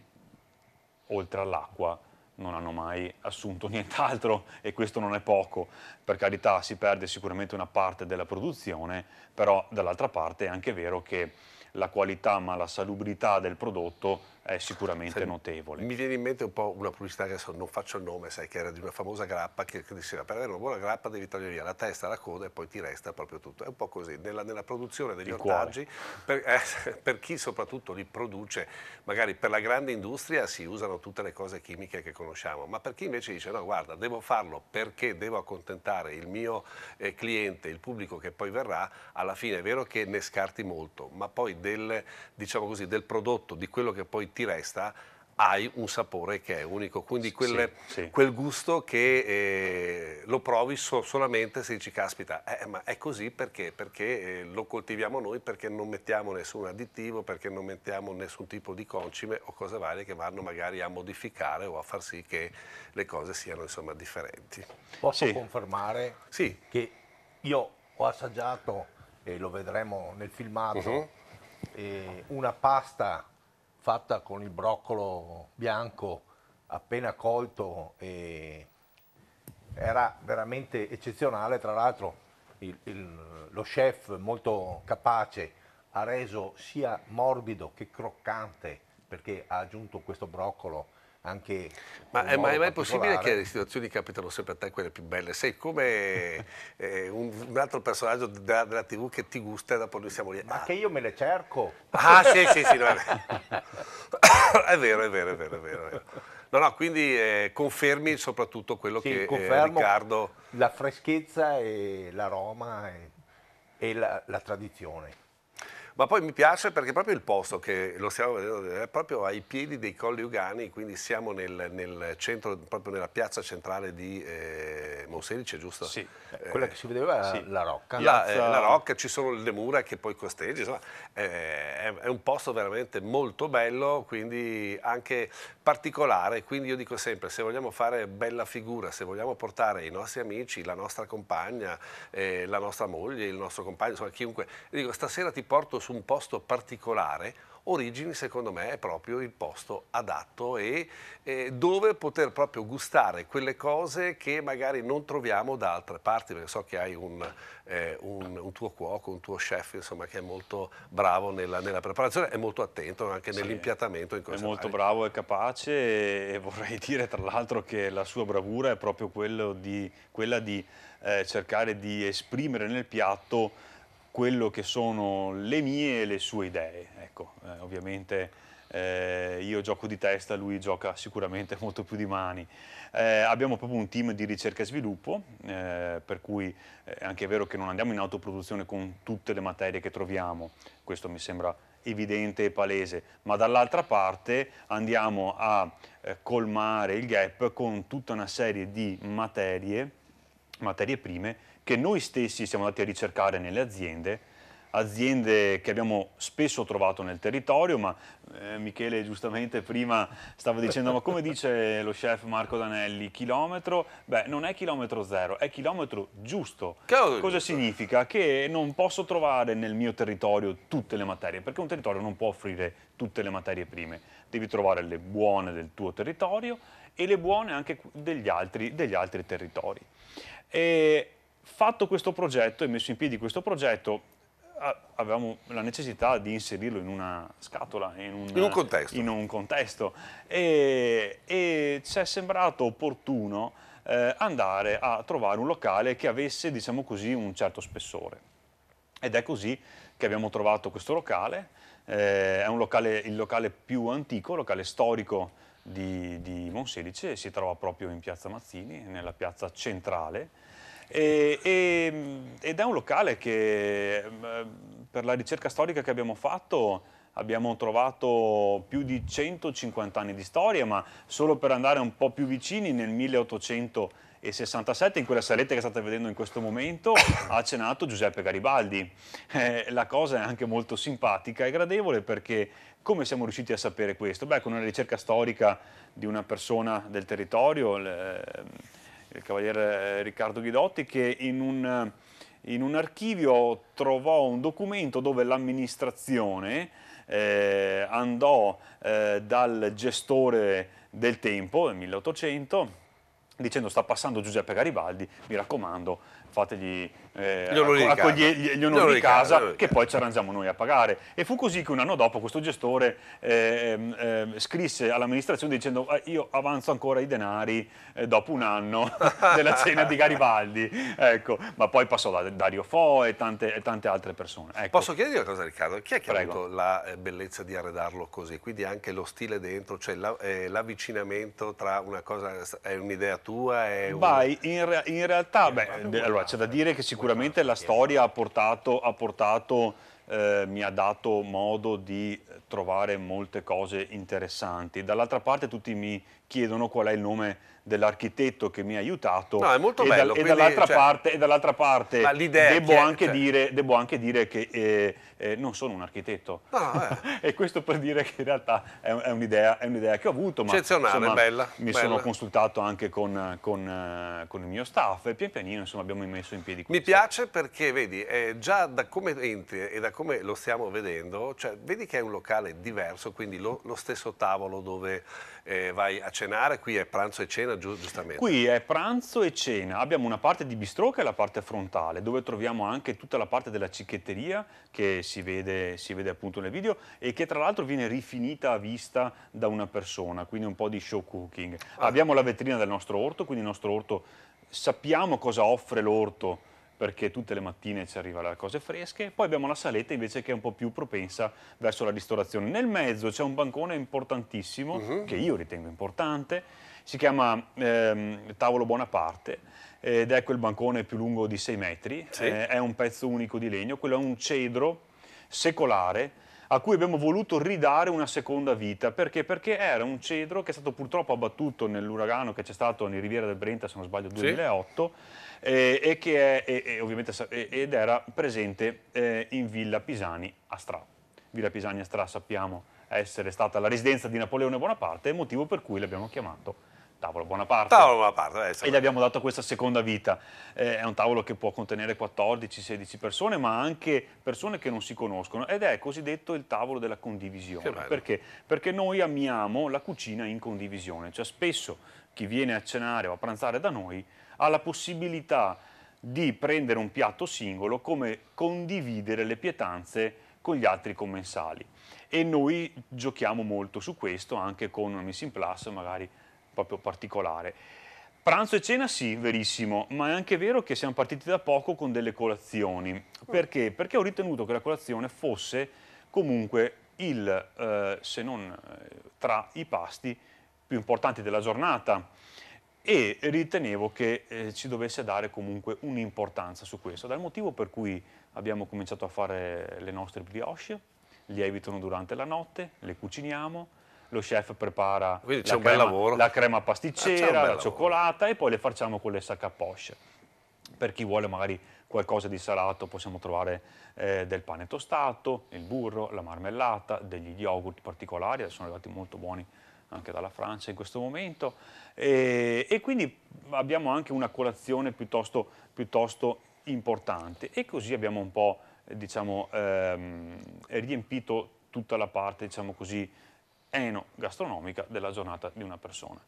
oltre all'acqua non hanno mai assunto [laughs] nient'altro e questo non è poco. Per carità si perde sicuramente una parte della produzione, però dall'altra parte è anche vero che la qualità ma la salubrità del prodotto è sicuramente Senti, notevole. Mi viene in mente un po' una pubblicità che adesso non faccio il nome, sai, che era di una famosa grappa che, che diceva per avere una buona grappa devi tagliare via la testa, la coda e poi ti resta proprio tutto. È un po' così, nella, nella produzione degli il ortaggi, per, eh, [laughs] per, chi soprattutto li produce, magari per la grande industria si usano tutte le cose chimiche che conosciamo, ma per chi invece dice no guarda devo farlo perché devo accontentare il mio eh, cliente, il pubblico che poi verrà, alla fine è vero che ne scarti molto, ma poi del, diciamo così, del prodotto, di quello che poi ti ti resta hai un sapore che è unico, quindi quelle, sì, sì. quel gusto che eh, lo provi so, solamente se dici caspita, eh, eh, ma è così perché? Perché eh, lo coltiviamo noi, perché non mettiamo nessun additivo, perché non mettiamo nessun tipo di concime o cose varie che vanno magari a modificare o a far sì che le cose siano insomma differenti. Posso sì. confermare che io ho assaggiato, e lo vedremo nel filmato, uh mm-hmm. eh, -huh. una pasta fatta con il broccolo bianco appena colto e era veramente eccezionale, tra l'altro il, il, lo chef molto capace ha reso sia morbido che croccante perché ha aggiunto questo broccolo anche... Ma, eh, è mai, mai possibile che le situazioni capitano sempre a te quelle più belle? Sei come [laughs] eh, un, un, altro personaggio della, della, tv che ti gusta e dopo noi siamo lì. Ma ah. che io me le cerco! Ah sì sì sì, no, è, vero. [laughs] è vero, è vero, è vero, è vero. No, no, quindi eh, confermi soprattutto quello sì, che eh, Riccardo... la freschezza e l'aroma e, e la, la tradizione ma poi mi piace perché proprio il posto che lo stiamo vedendo è proprio ai piedi dei Colli Ugani, quindi siamo nel, nel centro, proprio nella piazza centrale di eh, Monselice, giusto? Sì, eh, quella che si vedeva era sì. la Rocca. La, eh, la, Rocca, ci sono le mura che poi costeggi, insomma, eh, è, è un posto veramente molto bello, quindi anche particolare, quindi io dico sempre, se vogliamo fare bella figura, se vogliamo portare i nostri amici, la nostra compagna, eh, la nostra moglie, il nostro compagno, insomma chiunque, dico stasera ti porto su un posto particolare, Origini secondo me è proprio il posto adatto e eh, dove poter proprio gustare quelle cose che magari non troviamo da altre parti, perché so che hai un, eh, un, un tuo cuoco, un tuo chef insomma, che è molto bravo nella, nella preparazione, è molto attento anche sì, nell'impiattamento. È molto vari. bravo e capace e vorrei [laughs] dire tra l'altro che la sua bravura è proprio di, quella di eh, cercare di esprimere nel piatto quello che sono le mie e le sue idee. Ecco, eh, ovviamente eh, io gioco di testa, lui gioca sicuramente [laughs] molto più di mani. Eh, abbiamo proprio un team di ricerca e sviluppo, eh, per cui eh, è anche vero che non andiamo in autoproduzione con tutte le materie che troviamo, questo mi sembra evidente e palese, ma dall'altra parte andiamo a eh, colmare il gap con tutta una serie di materie, materie prime che noi stessi siamo andati a ricercare nelle aziende, aziende che abbiamo spesso trovato nel territorio, ma eh, Michele giustamente prima stava dicendo ma come dice lo chef Marco Danelli, chilometro? Beh, non è chilometro zero, è chilometro giusto. Cosa giusto? significa? Che non posso trovare nel mio territorio tutte le materie, perché un territorio non può offrire tutte le materie prime. Devi trovare le buone del tuo territorio e le buone anche degli altri, degli altri territori. E fatto questo progetto e messo in piedi questo progetto, avevamo la necessità di inserirlo in una scatola, in un, in un contesto. In un contesto. E, e, ci è sembrato opportuno eh, andare a trovare un locale che avesse, diciamo così, un certo spessore. Ed è così che abbiamo trovato questo locale, eh, è locale, il locale più antico, locale storico di, di Monselice, si trova proprio in piazza Mazzini, nella piazza centrale, e, e, ed è un locale che ehm, per la ricerca storica che abbiamo fatto abbiamo trovato più di 150 anni di storia, ma solo per andare un po' più vicini nel 1800 e 67 in quella saletta che state vedendo in questo momento ha cenato Giuseppe Garibaldi. Eh, la cosa è anche molto simpatica e gradevole perché come siamo riusciti a sapere questo? Beh, con una ricerca storica di una persona del territorio, eh, il cavaliere eh, Riccardo Ghidotti, che in un, eh, in un archivio trovò un documento dove l'amministrazione eh, andò eh, dal gestore del tempo, del 1800, dicendo sta passando Giuseppe Garibaldi, mi raccomando fategli eh, gli onori, accog- di, casa. Gli onori di casa, casa che poi ci arrangiamo noi a pagare. E fu così che un anno dopo questo gestore eh, eh, scrisse all'amministrazione dicendo ah, io avanzo ancora i denari eh, dopo un anno [laughs] della cena di Garibaldi, ecco. ma poi passò da Dario Fo e tante, e tante altre persone. Ecco. Posso chiedere una cosa Riccardo? Chi è che Prego. ha avuto la eh, bellezza di arredarlo così? Quindi anche lo stile dentro, cioè la, eh, l'avvicinamento tra una cosa, è un'idea tua? È un... Vai, in, re- in realtà, beh, allora c'è da dire che sicuramente sicuramente la storia ha portato, ha portato eh, mi ha dato modo di trovare molte cose interessanti. Dall'altra parte tutti mi chiedono qual è il nome dell'architetto che mi ha aiutato. No, è molto bello. E, da, e dall'altra cioè, parte, dall parte devo, anche è, cioè... dire, devo, anche dire, che... Eh, eh, non sono un architetto. Ah, [laughs] eh. e questo per dire che in realtà è, un'idea, un che ho avuto, ma insomma, bella, mi bella. sono consultato anche con, con, con, il mio staff e pian pianino insomma, abbiamo messo in piedi questo. Mi piace perché vedi, già da come entri e da come lo stiamo vedendo, cioè, vedi che è un locale diverso, quindi lo, lo stesso tavolo dove eh, vai a cenare, qui è pranzo e cena giustamente. Qui è pranzo e cena, abbiamo una parte di bistrò che è la parte frontale dove troviamo anche tutta la parte della cicchetteria che si vede, si vede appunto nel video e che tra l'altro viene rifinita a vista da una persona, quindi un po' di show cooking. Ah. Abbiamo la vetrina del nostro orto, quindi il nostro orto sappiamo cosa offre l'orto perché tutte le mattine ci arrivano le cose fresche, poi abbiamo la saletta invece che è un po' più propensa verso la ristorazione. Nel mezzo c'è un bancone importantissimo, uh mhm. -huh. che io ritengo importante, si chiama ehm, Tavolo Bonaparte, ed è quel bancone più lungo di 6 metri, sì. eh, è un pezzo unico di legno, quello è un cedro secolare a cui abbiamo voluto ridare una seconda vita, perché? Perché era un cedro che è stato purtroppo abbattuto nell'uragano che c'è stato in Riviera del Brenta, se non sbaglio, 2008, sì eh, e che è, e, e ed era presente eh, in Villa Pisani a Stra. Villa Pisani a Stra sappiamo essere stata la residenza di Napoleone Bonaparte, motivo per cui l'abbiamo chiamato tavolo Bonaparte. Tavolo Bonaparte, adesso. Eh, e gli abbiamo dato questa seconda vita. Eh, è un tavolo che può contenere 14-16 persone, ma anche persone che non si conoscono. Ed è cosiddetto il tavolo della condivisione. Perché? Perché noi amiamo la cucina in condivisione. Cioè spesso chi viene a cenare o a pranzare da noi ha la possibilità di prendere un piatto singolo come condividere le pietanze con gli altri commensali. E noi giochiamo molto su questo, anche con una missing plus magari proprio particolare. Pranzo e cena sì, verissimo, ma è anche vero che siamo partiti da poco con delle colazioni. Perché? Perché ho ritenuto che la colazione fosse comunque il, eh, se non eh, tra i pasti, più importanti della giornata e ritenevo che eh, ci dovesse dare comunque un'importanza su questo, dal motivo per cui abbiamo cominciato a fare le nostre brioche, lievitano durante la notte, le cuciniamo, lo chef prepara la crema, la, crema, pasticcera, ah, la cioccolata lavoro. e poi le facciamo con le sac à poche. Per chi vuole magari qualcosa di salato possiamo trovare eh, del pane tostato, il burro, la marmellata, degli yogurt particolari, sono arrivati molto buoni anche dalla Francia in questo momento, e, e quindi abbiamo anche una colazione piuttosto, piuttosto, importante e così abbiamo un po' diciamo, ehm, riempito tutta la parte diciamo così, enogastronomica della giornata di una persona.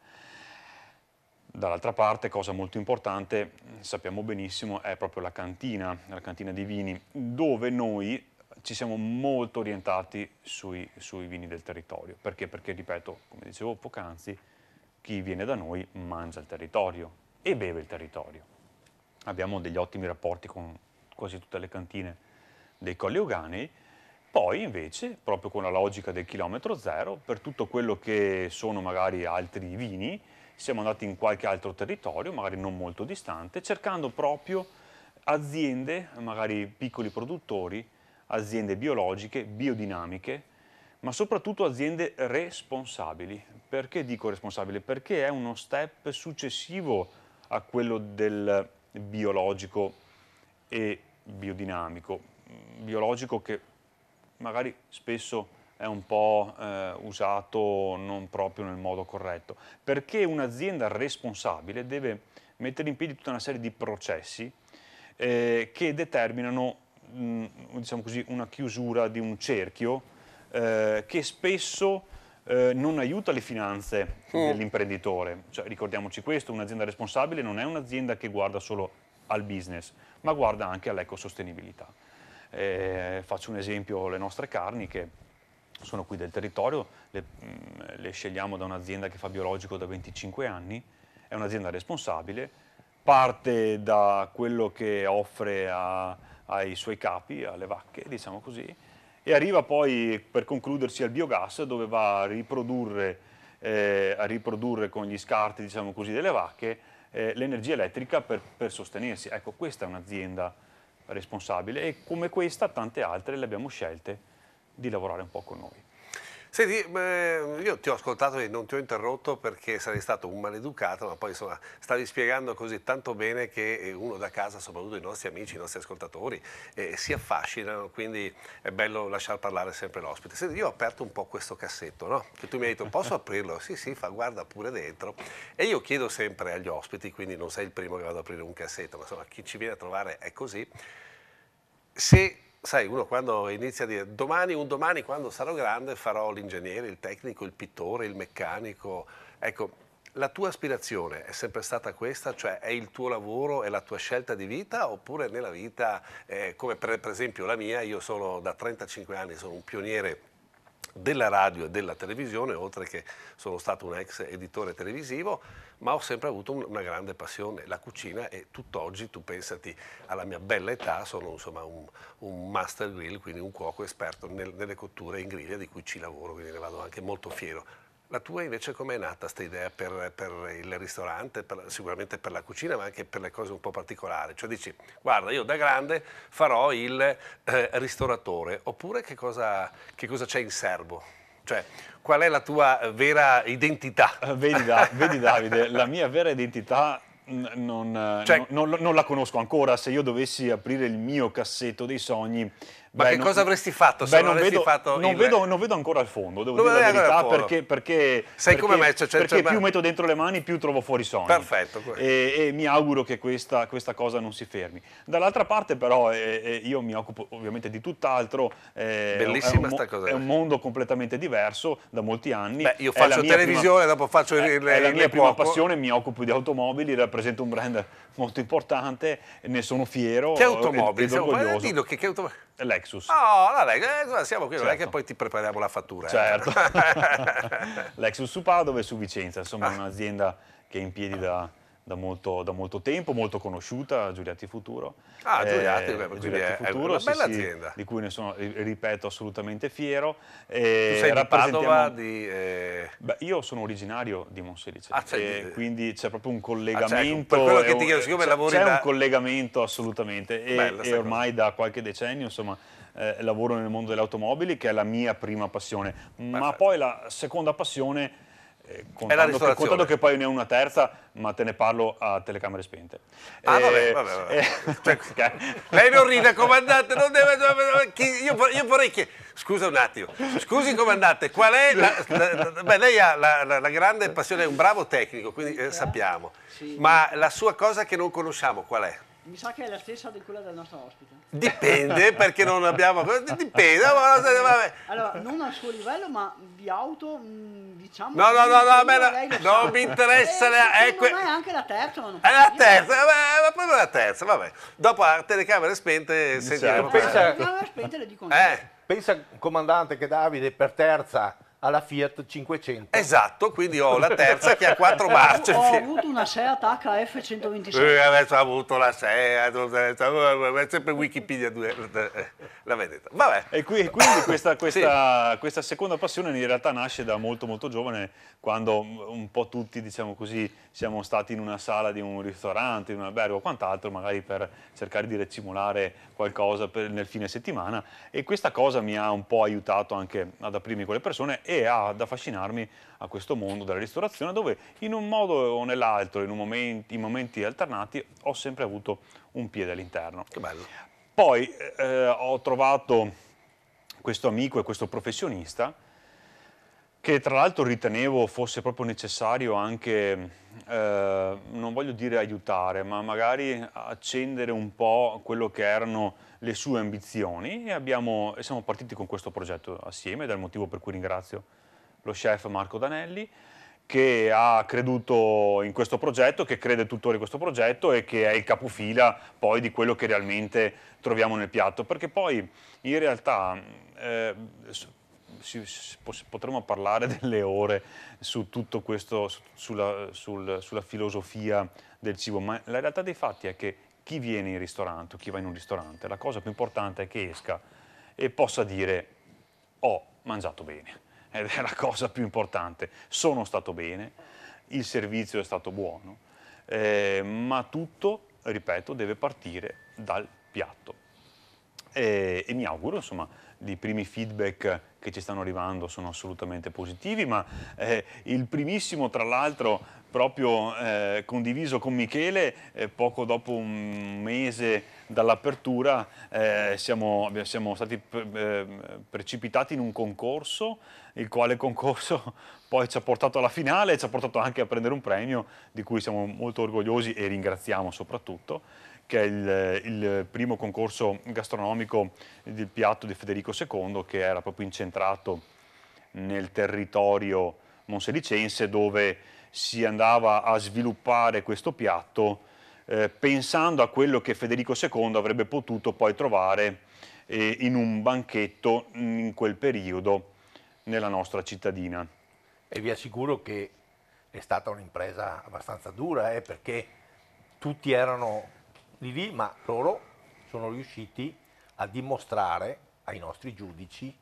Dall'altra parte, cosa molto importante, sappiamo benissimo, è proprio la cantina, la cantina dei vini, dove noi ci siamo molto orientati sui, sui vini del territorio. Perché? Perché, ripeto, come dicevo poc'anzi, chi viene da noi mangia il territorio e beve il territorio. Abbiamo degli ottimi rapporti con quasi tutte le cantine dei Colli Uganei. poi invece, proprio con la logica del chilometro zero, per tutto quello che sono magari altri vini, siamo andati in qualche altro territorio, magari non molto distante, cercando proprio aziende, magari piccoli produttori, aziende biologiche, biodinamiche, ma soprattutto aziende responsabili. Perché dico responsabile? Perché è uno step successivo a quello del biologico e biodinamico. Biologico che magari spesso è un po' eh, usato non proprio nel modo corretto, perché un'azienda responsabile deve mettere in piedi tutta una serie di processi eh, che determinano Mm, diciamo così, una chiusura di un cerchio eh, che spesso eh, non aiuta le finanze mm. dell'imprenditore. Cioè, ricordiamoci questo, un'azienda responsabile non è un'azienda che guarda solo al business, ma guarda anche all'ecosostenibilità. Eh, faccio un esempio, le nostre carni che sono qui del territorio, le, mm, le scegliamo da un'azienda che fa biologico da 25 anni, è un'azienda responsabile, parte da quello che offre a, ai suoi capi, alle vacche, diciamo così, e arriva poi per concludersi al biogas dove va a riprodurre, eh, a riprodurre con gli scarti diciamo così, delle vacche eh, l'energia elettrica per, per, sostenersi. Ecco, questa è un'azienda responsabile e come questa tante altre le abbiamo scelte di lavorare un po' con noi. Senti, beh, io ti ho ascoltato e non ti ho interrotto perché sarei stato un maleducato, ma poi insomma stavi spiegando così tanto bene che eh, uno da casa, soprattutto i nostri amici, i nostri ascoltatori, eh, si affascinano, quindi è bello lasciar parlare sempre l'ospite. Senti, io ho aperto un po' questo cassetto, no? Che tu mi hai detto, posso aprirlo? Sì, sì, fa guarda pure dentro. E io chiedo sempre agli ospiti, quindi non sei il primo che vado ad aprire un cassetto, ma insomma chi ci viene a trovare è così. Se sai, uno quando inizia a dire domani, un domani quando sarò grande farò l'ingegnere, il tecnico, il pittore, il meccanico. Ecco, la tua aspirazione è sempre stata questa? Cioè è il tuo lavoro, è la tua scelta di vita oppure nella vita, eh, come per, esempio la mia, io sono da 35 anni, sono un pioniere della radio e della televisione, oltre che sono stato un ex editore televisivo, ma ho sempre avuto una grande passione, la cucina e tutt'oggi, tu pensati alla mia bella età, sono insomma un, un master grill, quindi un cuoco esperto nel, nelle cotture in griglia di cui ci lavoro, quindi ne vado anche molto fiero. La tua invece com'è nata questa idea per, per, il ristorante, per, sicuramente per la cucina, ma anche per le cose un po' particolari? Cioè dici, guarda, io da grande farò il eh, ristoratore, oppure che cosa, c'è in serbo? Cioè, qual è la tua vera identità? Eh, vedi, da, vedi Davide, la mia vera identità non, cioè, non, non, non la conosco ancora. Se io dovessi aprire il mio cassetto dei sogni, ma Beh, che non, cosa avresti fatto se Beh, non, non vedo, fatto non, il... vedo, non, vedo, ancora il fondo, devo non dire la verità, perché, perché, Sai perché, come me, cioè, cioè perché cioè, più beh... metto dentro le mani più trovo fuori sogni. Perfetto. E, e, mi auguro che questa, questa, cosa non si fermi. Dall'altra parte però eh, io mi occupo ovviamente di tutt'altro, eh, Bellissima questa un, sta cosa. è un mondo completamente diverso da molti anni. Beh, io faccio televisione, prima, dopo faccio il... È, il, è la mia prima poco. passione, mi occupo di automobili, rappresento un brand molto importante, ne sono fiero. Che automobili? Ed, ed eh, orgoglioso. che automobili? Lexus. No, la eh, Lexus, siamo qui, certo. non è che certo. poi ti prepariamo la fattura. Eh. Certo. Eh. [laughs] Lexus su Padova e su Vicenza, insomma ah. un'azienda che è in piedi da da molto, da molto, tempo, molto conosciuta, Giuliatti Futuro. Ah, eh, Giuliatti, beh, Giuliatti è, Futuro, è una bella sì, azienda. Sì, di cui ne sono, ripeto, assolutamente fiero. Eh, tu sei rappresentiamo... di Padova? Di, eh... beh, io sono originario di Monselice, ah, cioè, eh, quindi c'è proprio un collegamento. Ah, cioè, per quello che ti chiedo, siccome lavori C'è da... un collegamento assolutamente e, e ormai cosa. da qualche decennio, insomma, eh, lavoro nel mondo delle automobili, che è la mia prima passione. Perfetto. Ma poi la seconda passione eh, contando che, contando, che, poi ne ho una terza, ma te ne parlo a telecamere spente. Ah, e... Eh, vabbè, vabbè, vabbè. Eh, [laughs] cioè, [laughs] lei non ride, comandante, non deve... Io, io vorrei che... Scusa un attimo, scusi comandante, qual è la... la... beh, lei ha la, la, la, grande passione, è un bravo tecnico, quindi eh, sappiamo, sì. ma la sua cosa che non conosciamo qual è? Mi sa che è la stessa di quella del nostro ospite. Dipende perché non abbiamo. Dipende. Allora, non al suo livello, ma di auto, mm, diciamo. No, no, no, no, no non mi interessa. Eh, ecco. è anche la terza. Ma è la terza, vabbè, proprio la terza, vabbè. Dopo a telecamere spente, diciamo. sentiremo. Eh, pensa, telecamere spente le dico eh. pensa, comandante, che Davide per terza alla Fiat 500. Esatto, quindi ho la terza che ha quattro eh, marce. ho avuto una Seat HF126. Eh, adesso ho avuto la Seat, oh, è sempre Wikipedia 2, eh, la vedete. Vabbè. E, qui, e quindi questa, questa, sì. questa, seconda passione in realtà nasce da molto molto giovane, quando un po' tutti, diciamo così, siamo stati in una sala di un ristorante, in un albergo o quant'altro, magari per cercare di recimolare qualcosa per, nel fine settimana e questa cosa mi ha un po' aiutato anche ad aprirmi con le persone e ad affascinarmi a questo mondo della ristorazione dove in un modo o nell'altro, in, momenti, in momenti alternati, ho sempre avuto un piede all'interno. Che bello. Poi eh, ho trovato questo amico e questo professionista che tra l'altro ritenevo fosse proprio necessario anche, eh, non voglio dire aiutare, ma magari accendere un po' quello che erano le sue ambizioni e, abbiamo, e siamo partiti con questo progetto assieme, ed è il motivo per cui ringrazio lo chef Marco Danelli che ha creduto in questo progetto, che crede tuttora in questo progetto e che è il capofila poi di quello che realmente troviamo nel piatto, perché poi in realtà eh, potremmo parlare [laughs] delle ore su tutto questo, sulla, sul, sulla filosofia del cibo, ma la realtà dei fatti è che chi viene in ristorante o chi va in un ristorante, la cosa più importante è che esca e possa dire ho mangiato bene, [laughs] ed è la cosa più importante, sono stato bene, il servizio è stato buono, eh, ma tutto, ripeto, deve partire dal piatto. E, e mi auguro, insomma, i primi feedback che ci stanno arrivando sono assolutamente positivi, ma eh, il primissimo, tra l'altro, proprio eh, condiviso con Michele eh, poco dopo un mese dall'apertura eh, siamo, siamo, stati pre eh, precipitati in un concorso il quale concorso [laughs] poi ci ha portato alla finale e ci ha portato anche a prendere un premio di cui siamo molto orgogliosi e ringraziamo soprattutto che è il, il primo concorso gastronomico del piatto di Federico II che era proprio incentrato nel territorio monselicense dove si andava a sviluppare questo piatto eh, pensando a quello che Federico II avrebbe potuto poi trovare eh, in un banchetto in quel periodo nella nostra cittadina. E vi assicuro che è stata un'impresa abbastanza dura eh, perché tutti erano lì lì ma loro sono riusciti a dimostrare ai nostri giudici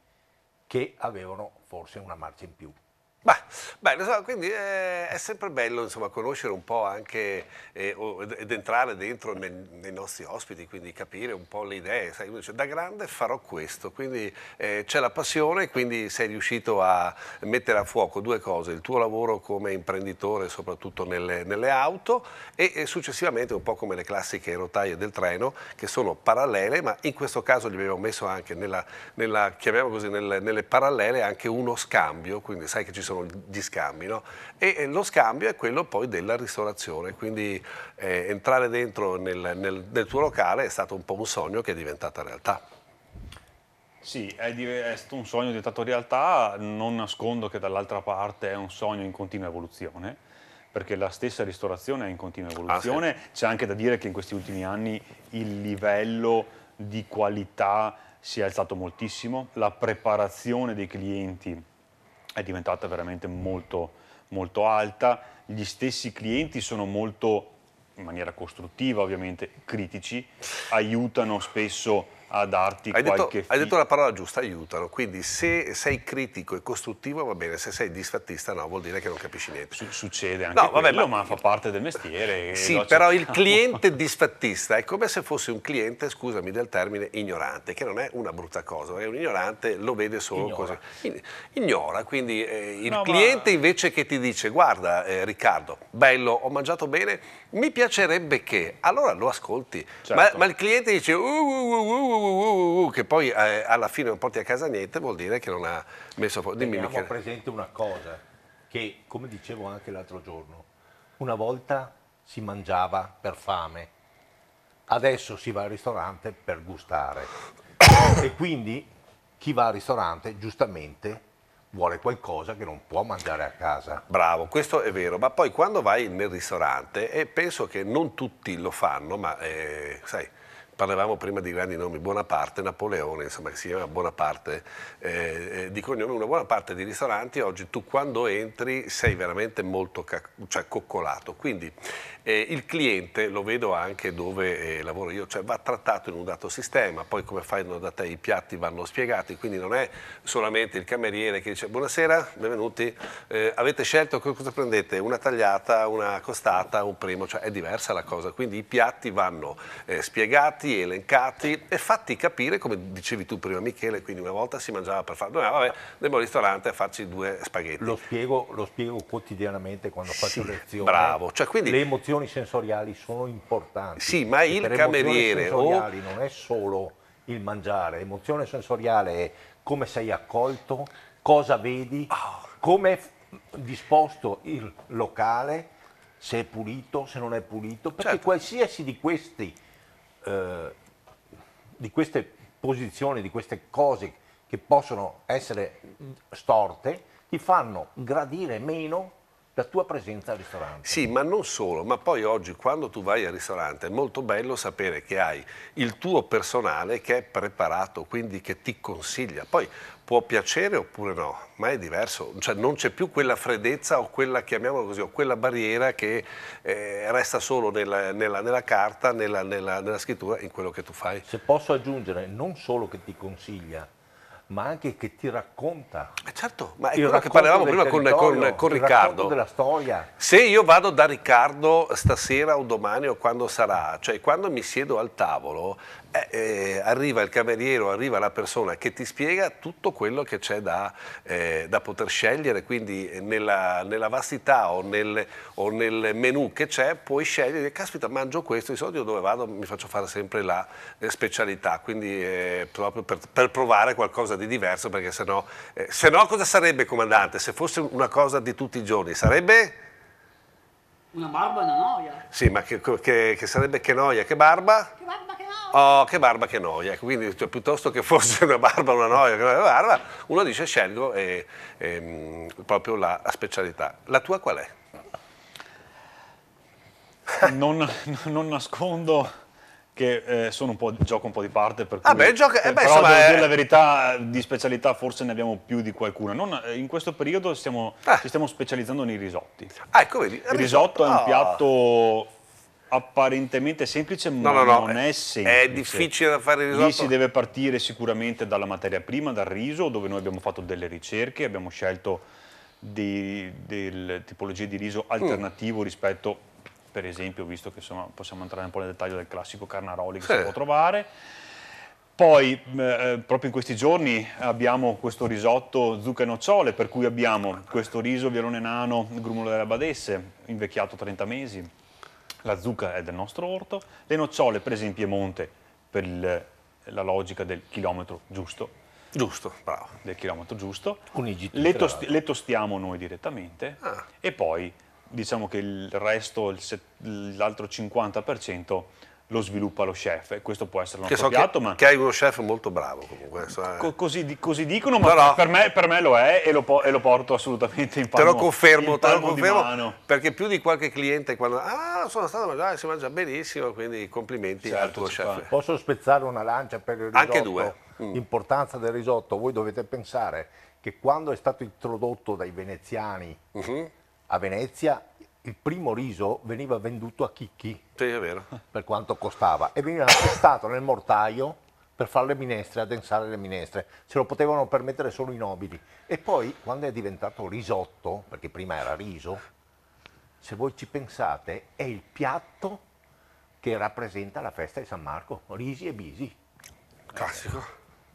che avevano forse una marcia in più. Beh, beh, insomma, quindi è, eh, è sempre bello insomma, conoscere un po' anche eh, ed entrare dentro nei, nei, nostri ospiti, quindi capire un po' le idee. Sai, dice da grande farò questo, quindi eh, c'è la passione, quindi sei riuscito a mettere a fuoco due cose, il tuo lavoro come imprenditore soprattutto nelle, nelle auto e, e, successivamente un po' come le classiche rotaie del treno che sono parallele, ma in questo caso gli abbiamo messo anche nella, nella, così, nelle, nelle parallele anche uno scambio, quindi sai che ci sono sono gli scambi, no? e, lo scambio è quello poi della ristorazione, quindi eh, entrare dentro nel, nel, nel tuo locale è stato un po' un sogno che è diventata realtà. Sì, è, è, stato un sogno diventato realtà, non nascondo che dall'altra parte è un sogno in continua evoluzione, perché la stessa ristorazione è in continua evoluzione, ah, sì. c'è anche da dire che in questi ultimi anni il livello di qualità si è alzato moltissimo, la preparazione dei clienti è diventata veramente molto, molto alta, gli stessi clienti sono molto, in maniera costruttiva ovviamente, critici, aiutano spesso a darti hai qualche... Detto, hai detto la parola giusta, aiutalo. quindi se sei critico e costruttivo va bene, se sei disfattista no, vuol dire che non capisci niente. Su succede anche no, vabbè, quello, ma... ma... fa parte del mestiere. Sì, però il cliente [laughs] disfattista è come se fosse un cliente, scusami del termine, ignorante, che non è una brutta cosa, perché un ignorante lo vede solo ignora. così. ignora, quindi eh, il no, cliente ma... invece che ti dice guarda eh, Riccardo, bello, ho mangiato bene, mi piacerebbe che, allora lo ascolti, certo. ma, ma, il cliente dice uh, uh, uh, uh, uh Uh uh, uh, uh, uh, che poi eh, alla fine non porti a casa niente, vuol dire che non ha messo... Dimmi, Teniamo Michele. presente una cosa, che come dicevo anche l'altro giorno, una volta si mangiava per fame, adesso si va al ristorante per gustare e quindi chi va al ristorante giustamente vuole qualcosa che non può mangiare a casa. Bravo, questo è vero, ma poi quando vai nel ristorante, e penso che non tutti lo fanno, ma eh, sai, parlavamo prima di grandi nomi, Bonaparte, Napoleone, insomma, che si chiama Bonaparte eh, eh, di cognome, una buona parte dei ristoranti oggi tu quando entri sei veramente molto cioè, coccolato, quindi eh, il cliente, lo vedo anche dove eh, lavoro io, cioè, va trattato in un dato sistema, poi come fai da te i piatti vanno spiegati, quindi non è solamente il cameriere che dice buonasera, benvenuti, eh, avete scelto cosa prendete, una tagliata, una costata, un primo, cioè è diversa la cosa, quindi i piatti vanno eh, spiegati, stati elencati e fatti capire, come dicevi tu prima Michele, quindi una volta si mangiava per fare, noi vabbè, andiamo al ristorante a farci due spaghetti. Lo spiego, lo spiego quotidianamente quando sì, faccio lezioni. Bravo, cioè, quindi, le emozioni sensoriali sono importanti. Sì, ma il cameriere... O... Non è solo il mangiare, l'emozione sensoriale è come sei accolto, cosa vedi, ah. come è disposto il locale, se è pulito, se non è pulito, perché certo. qualsiasi di questi eh, di queste posizioni, di queste cose che possono essere storte, ti fanno gradire meno la tua presenza al ristorante. Sì, ma non solo, ma poi oggi quando tu vai al ristorante è molto bello sapere che hai il tuo personale che è preparato, quindi che ti consiglia. Poi può piacere oppure no, ma è diverso, cioè non c'è più quella freddezza o quella, chiamiamola così, o quella barriera che eh, resta solo nella, nella, nella carta, nella, nella, scrittura, in quello che tu fai. Se posso aggiungere, non solo che ti consiglia, ma anche che ti racconta. Eh certo, ma è quello che parlavamo prima con, con, con Riccardo. della storia. Se io vado da Riccardo stasera o domani o quando sarà, cioè quando mi siedo al tavolo, eh, eh, arriva il cameriere, arriva la persona che ti spiega tutto quello che c'è da, eh, da, poter scegliere, quindi eh, nella, nella vastità o nel, o nel, menu che c'è puoi scegliere, caspita mangio questo, di solito dove vado mi faccio fare sempre la eh, specialità, quindi eh, proprio per, per, provare qualcosa di diverso, perché se no, se cosa sarebbe comandante? Se fosse una cosa di tutti i giorni, sarebbe... Una barba e una noia. Sì, ma che, che, che, sarebbe che noia, che barba? Che barba, che noia. Oh, che barba, che noia. Ecco, quindi cioè, piuttosto che fosse una barba, una noia, che una barba, uno dice scelgo e, e, ehm, proprio la, la specialità. La tua qual è? Non, non, nascondo che eh, sono un po', gioco un po' di parte, per ah, cui, ah beh, gioca, eh beh, però insomma, devo eh. dire la verità, di specialità forse ne abbiamo più di qualcuna. Non, eh, in questo periodo stiamo, ah. ci stiamo specializzando nei risotti. Ah, ecco, vedi, Il risotto, è un ah. piatto apparentemente semplice, no, ma no, no. non è semplice. È difficile da fare il risotto. Lì si deve partire sicuramente dalla materia prima, dal riso, dove noi abbiamo fatto delle ricerche, abbiamo scelto delle tipologie di riso alternativo mm. rispetto per esempio, visto che insomma, possiamo entrare un po' nel dettaglio del classico Carnaroli che sì. si può trovare. Poi, eh, eh, proprio in questi giorni, abbiamo questo risotto zucca e nocciole, per cui abbiamo questo riso violone nano grumolo della Badesse, invecchiato 30 mesi. La zucca è del nostro orto, le nocciole prese in Piemonte per il, la logica del chilometro giusto. Giusto, bravo. Del chilometro giusto. Con Le, tosti le, tostiamo noi direttamente ah. e poi diciamo che il resto, l'altro 50%, lo sviluppa lo chef e questo può essere un so piatto. Che, ma... che hai uno chef molto bravo comunque. So, eh. Co così, così, dicono, ma Però, per, me, per, me, lo è e lo, e lo, porto assolutamente in palmo. Te lo confermo, te lo confermo perché più di qualche cliente quando ah sono stato a mangiare si mangia benissimo, quindi complimenti certo, al tuo chef. Fa. Posso spezzare una lancia per il risotto? Anche due. L'importanza mm. del risotto, voi dovete pensare che quando è stato introdotto dai veneziani uh mm-hmm. -huh a Venezia il primo riso veniva venduto a chicchi. Sì, è vero. Per quanto costava. E veniva attestato nel mortaio per fare le minestre, addensare le minestre. Se lo potevano permettere solo i nobili. E poi, quando è diventato risotto, perché prima era riso, se voi ci pensate, è il piatto che rappresenta la festa di San Marco. Risi e bisi. Classico.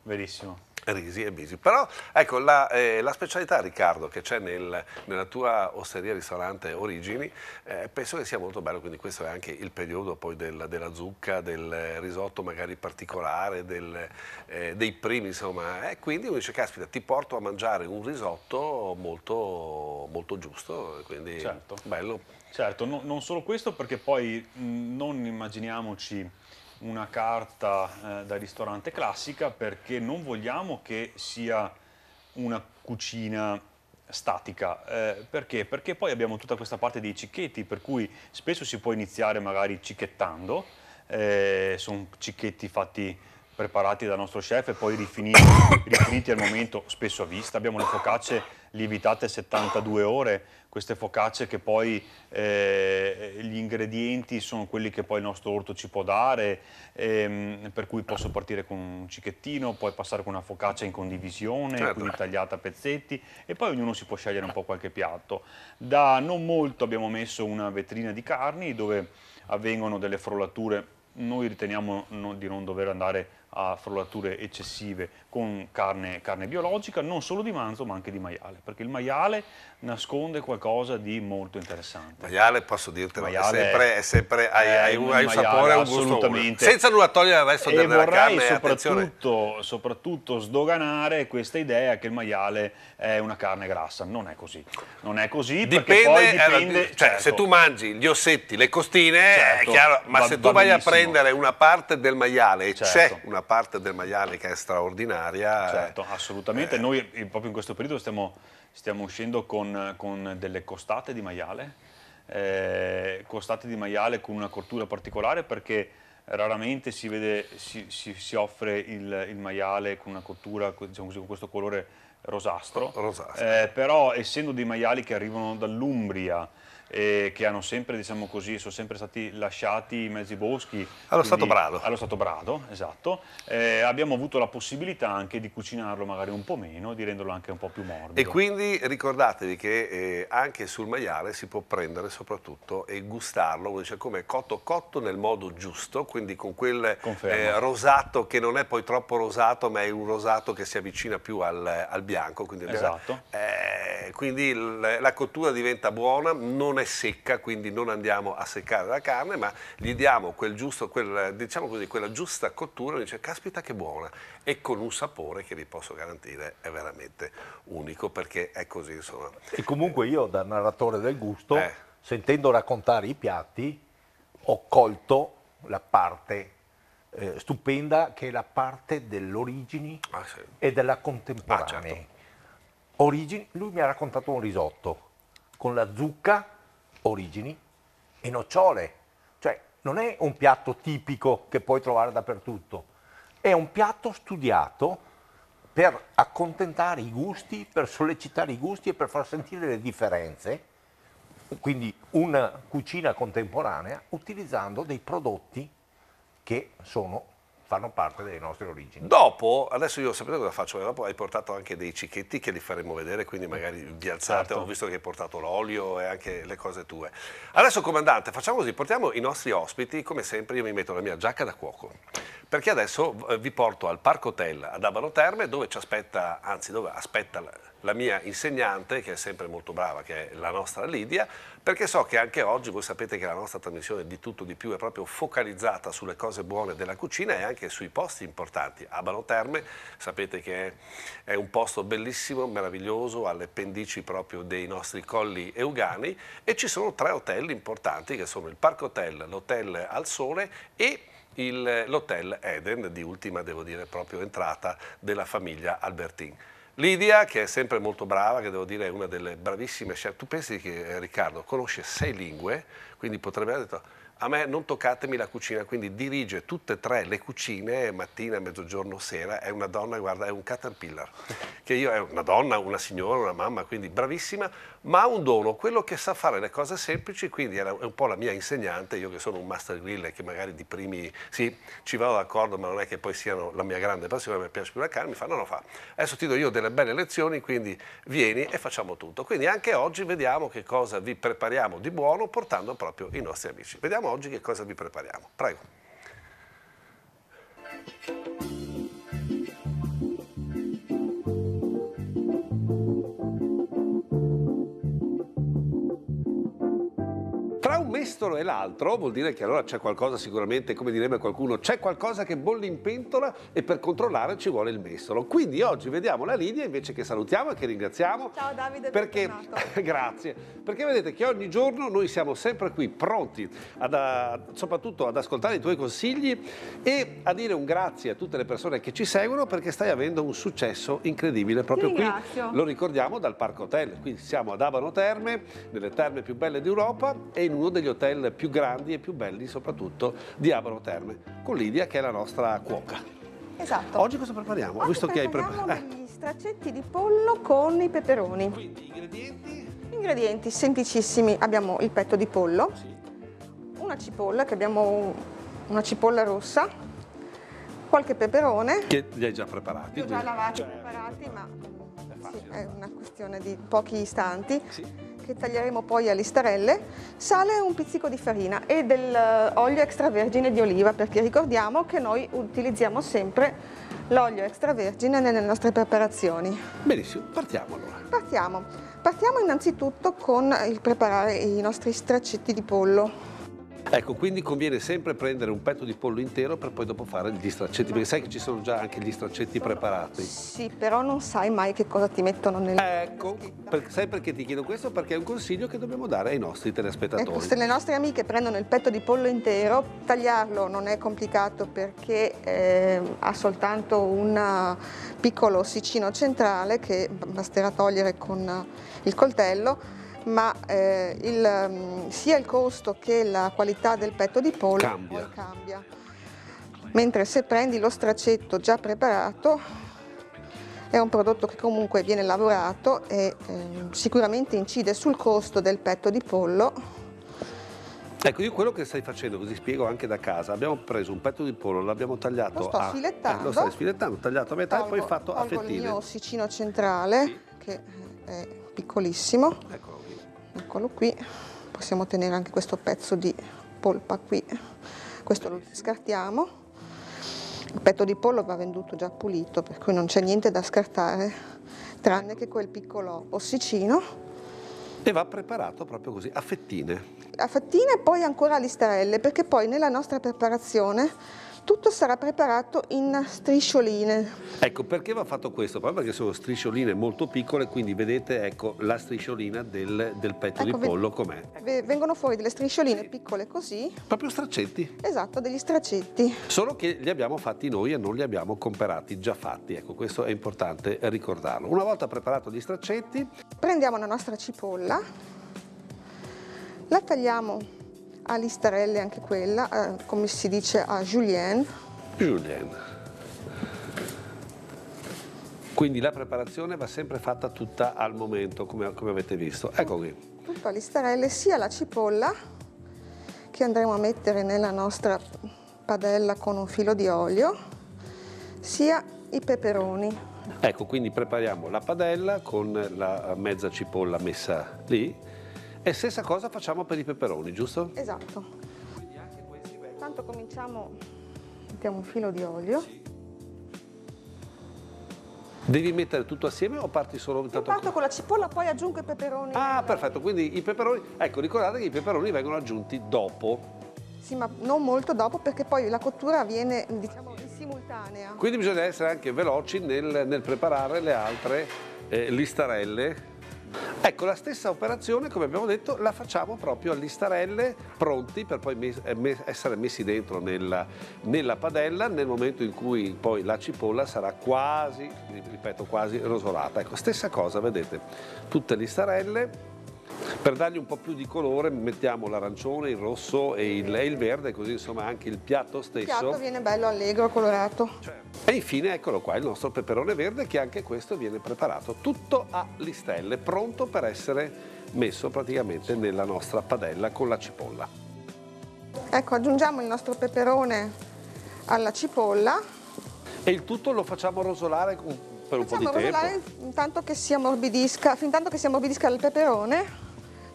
Verissimo. Risi e Bisi. Però ecco la, eh, la specialità, Riccardo, che c'è nel, nella tua osteria ristorante Origini, eh, penso che sia molto bello. Quindi, questo è anche il periodo poi del, della zucca, del risotto magari particolare, del, eh, dei primi, insomma. E quindi uno dice: Caspita, ti porto a mangiare un risotto molto, molto giusto. Quindi certo. bello. Certo, no, non solo questo, perché poi mh, mm, non immaginiamoci una carta eh, da ristorante classica perché non vogliamo che sia una cucina statica. Eh, perché? Perché poi abbiamo tutta questa parte dei cicchetti, per cui spesso si può iniziare magari cicchettando, eh, sono cicchetti fatti preparati dal nostro chef e poi rifiniti, rifiniti al momento, spesso a vista. Abbiamo le focacce lievitate 72 ore, queste focacce che poi eh, gli ingredienti sono quelli che poi il nostro orto ci può dare, ehm, per cui posso partire con un cichettino, poi passare con una focaccia in condivisione, certo. quindi tagliata a pezzetti e poi ognuno si può scegliere un po' qualche piatto. Da non molto abbiamo messo una vetrina di carni dove avvengono delle frollature noi riteniamo di non dover andare a frollature eccessive, con carne, carne, biologica, non solo di manzo ma anche di maiale, perché il maiale nasconde qualcosa di molto interessante. Maiale, posso dirtelo, maiale è sempre, è sempre hai, hai, un, hai un sapore, un gusto, senza nulla togliere al resto e della carne. Soprattutto, soprattutto sdoganare questa idea che il maiale è una carne grassa, non è così. Non è così dipende, eh, dipende cioè, certo. se tu mangi gli ossetti, le costine, certo, è chiaro, ma va, se tu vai a prendere una parte del maiale, e certo. c'è una parte del maiale che è straordinaria, straordinaria. Certo, eh, assolutamente. Eh. Noi proprio in questo periodo stiamo, stiamo uscendo con, con, delle costate di maiale, eh, costate di maiale con una cottura particolare perché raramente si, vede, si, si, si offre il, il, maiale con una cottura diciamo così, con questo colore rosastro, rosastro. Eh, però essendo dei maiali che arrivano dall'Umbria eh, che hanno sempre, diciamo così, sono sempre stati lasciati in mezzi boschi. Allo stato brado. Allo stato brado, esatto. Eh, abbiamo avuto la possibilità anche di cucinarlo magari un po' meno, di renderlo anche un po' più morbido. E quindi ricordatevi che eh, anche sul maiale si può prendere soprattutto e gustarlo, cioè come cotto cotto nel modo giusto, quindi con quel eh, rosato che non è poi troppo rosato, ma è un rosato che si avvicina più al, al bianco. Quindi, esatto. Eh, quindi la cottura diventa buona, non non è secca, quindi non andiamo a seccare la carne, ma gli diamo quel giusto, quel, diciamo così, quella giusta cottura, dice caspita che buona, e con un sapore che vi posso garantire è veramente unico, perché è così insomma. E comunque io da narratore del gusto, eh. sentendo raccontare i piatti, ho colto la parte eh, stupenda che è la parte dell'origine ah, sì. e della contemporanea. Ah, certo. Origini, lui mi ha raccontato un risotto con la zucca origini e nocciole. Cioè non è un piatto tipico che puoi trovare dappertutto, è un piatto studiato per accontentare i gusti, per sollecitare i gusti e per far sentire le differenze, quindi una cucina contemporanea utilizzando dei prodotti che sono fanno parte delle nostre origini. Dopo, adesso io sapete cosa faccio? Dopo hai portato anche dei cicchetti che li faremo vedere, quindi magari vi alzate, certo. ho visto che hai portato l'olio e anche le cose tue. Adesso comandante, facciamo così, portiamo i nostri ospiti, come sempre io mi metto la mia giacca da cuoco, perché adesso eh, vi porto al Parco Hotel ad Abano Terme dove ci aspetta, anzi dove aspetta la mia insegnante, che è sempre molto brava, che è la nostra Lidia, perché so che anche oggi voi sapete che la nostra trasmissione di tutto di più è proprio focalizzata sulle cose buone della cucina e anche sui posti importanti. Abano Terme sapete che è un posto bellissimo, meraviglioso, alle pendici proprio dei nostri colli eugani e ci sono tre hotel importanti che sono il Park Hotel, l'Hotel al Sole e l'Hotel Eden di ultima devo dire proprio entrata della famiglia Albertin. Lidia, che è sempre molto brava, che devo dire è una delle bravissime chef, tu pensi che eh, Riccardo conosce sei lingue, quindi potrebbe aver detto a me non toccatemi la cucina, quindi dirige tutte e tre le cucine, mattina, mezzogiorno, sera, è una donna, guarda, è un caterpillar, che io è una donna, una signora, una mamma, quindi bravissima, ma ha un dono, quello che sa fare le cose semplici, quindi è un po' la mia insegnante, io che sono un master grill che magari di primi, sì, ci vado d'accordo, ma non è che poi siano la mia grande passione, mi piace più la carne, mi fa, no, no, fa, adesso ti do io delle belle lezioni, quindi vieni e facciamo tutto. Quindi anche oggi vediamo che cosa vi prepariamo di buono portando proprio i nostri amici. Vediamo oggi che cosa vi prepariamo. Prego. questo e l'altro, vuol dire che allora c'è qualcosa sicuramente, come direbbe qualcuno, c'è qualcosa che bolle in pentola e per controllare ci vuole il messolo. Quindi oggi vediamo la linea invece che salutiamo e che ringraziamo. Ciao Davide, perché, [laughs] grazie. Perché vedete che ogni giorno noi siamo sempre qui pronti ad, soprattutto ad ascoltare i tuoi consigli e a dire un grazie a tutte le persone che ci seguono perché stai avendo un successo incredibile proprio qui. Lo ricordiamo dal Parco Hotel, qui siamo ad Abano Terme, nelle terme più belle d'Europa e in uno degli hotel hotel più grandi e più belli soprattutto di Abano Terme, con Lidia che è la nostra cuoca. Esatto. Oggi cosa prepariamo? Oggi Visto prepariamo che hai preparato... degli eh. straccetti di pollo con i peperoni. Quindi ingredienti? Ingredienti semplicissimi. Abbiamo il petto di pollo, sì. una cipolla che abbiamo una cipolla rossa, qualche peperone. Che li hai già preparati? Li ho già lavati, cioè, preparati, ma è, sì, è una questione di pochi istanti. Sì che taglieremo poi a listarelle, sale un pizzico di farina e dell'olio eh, extravergine di oliva perché ricordiamo che noi utilizziamo sempre l'olio extravergine nelle nostre preparazioni. Benissimo, partiamo allora. Partiamo. Partiamo innanzitutto con il preparare i nostri straccetti di pollo. Ecco, quindi conviene sempre prendere un petto di pollo intero per poi dopo fare gli straccetti, perché sai che ci sono già anche gli straccetti preparati. Sì, però non sai mai che cosa ti mettono nel... Ecco, per, sai perché ti chiedo questo? Perché è un consiglio che dobbiamo dare ai nostri telespettatori. Ecco, se le nostre amiche prendono il petto di pollo intero, tagliarlo non è complicato perché eh, ha soltanto un piccolo ossicino centrale che basterà togliere con il coltello ma eh, il, mm, sia il costo che la qualità del petto di pollo cambia. cambia. Mentre se prendi lo stracetto già preparato è un prodotto che comunque viene lavorato e eh, sicuramente incide sul costo del petto di pollo. Ecco, io quello che stai facendo, così spiego anche da casa, abbiamo preso un petto di pollo, l'abbiamo tagliato lo sto a... Filettando. Eh, lo stai sfilettando, tagliato a metà tolgo, e poi fatto a fettine. Tolgo il mio ossicino centrale, sì. che è piccolissimo. Ecco eccolo qui, possiamo tenere anche questo pezzo di polpa qui, questo lo scartiamo, il petto di pollo va venduto già pulito per cui non c'è niente da scartare tranne che quel piccolo ossicino e va preparato proprio così, a fettine. A fettine e poi ancora a listarelle, perché poi nella nostra preparazione tutto sarà preparato in striscioline. Ecco, perché va fatto questo? Proprio perché sono striscioline molto piccole, quindi vedete ecco, la strisciolina del, del petto ecco, di pollo com'è. Vengono fuori delle striscioline sì. piccole così. Proprio straccetti. Esatto, degli straccetti. Solo che li abbiamo fatti noi e non li abbiamo comperati, già fatti. Ecco, questo è importante ricordarlo. Una volta preparato gli straccetti... Prendiamo la nostra cipolla, la tagliamo a listarelle anche quella, a, eh, come si dice a julienne. Julienne. Quindi la preparazione va sempre fatta tutta al momento, come, come avete visto. Ecco qui. Tutta a listarelle, sia la cipolla che andremo a mettere nella nostra padella con un filo di olio, sia i peperoni. Ecco, quindi prepariamo la padella con la mezza cipolla messa lì, e stessa cosa facciamo per i peperoni, giusto? Esatto. Intanto cominciamo, mettiamo un filo di olio. Devi mettere tutto assieme o parti solo? Io parto con... con la cipolla, poi aggiungo i peperoni. Ah, nel... perfetto, quindi i peperoni... Ecco, ricordate che i peperoni vengono aggiunti dopo. Sì, ma non molto dopo perché poi la cottura avviene, diciamo, in simultanea. Quindi bisogna essere anche veloci nel, nel preparare le altre eh, listarelle Ecco, la stessa operazione, come abbiamo detto, la facciamo proprio a listarelle pronti per poi eh, mes essere messi dentro nella, nella, padella nel momento in cui poi la cipolla sarà quasi, ripeto, quasi rosolata. Ecco, stessa cosa, vedete, tutte listarelle per dargli un po' più di colore mettiamo l'arancione, il rosso e il, e il verde, così insomma anche il piatto stesso. Il piatto viene bello allegro, colorato. Certo. E infine eccolo qua, il nostro peperone verde che anche questo viene preparato tutto a listelle, pronto per essere messo praticamente nella nostra padella con la cipolla. Ecco, aggiungiamo il nostro peperone alla cipolla. E il tutto lo facciamo rosolare per un facciamo po' di tempo. Facciamo rosolare intanto che si ammorbidisca, fin tanto che si ammorbidisca il peperone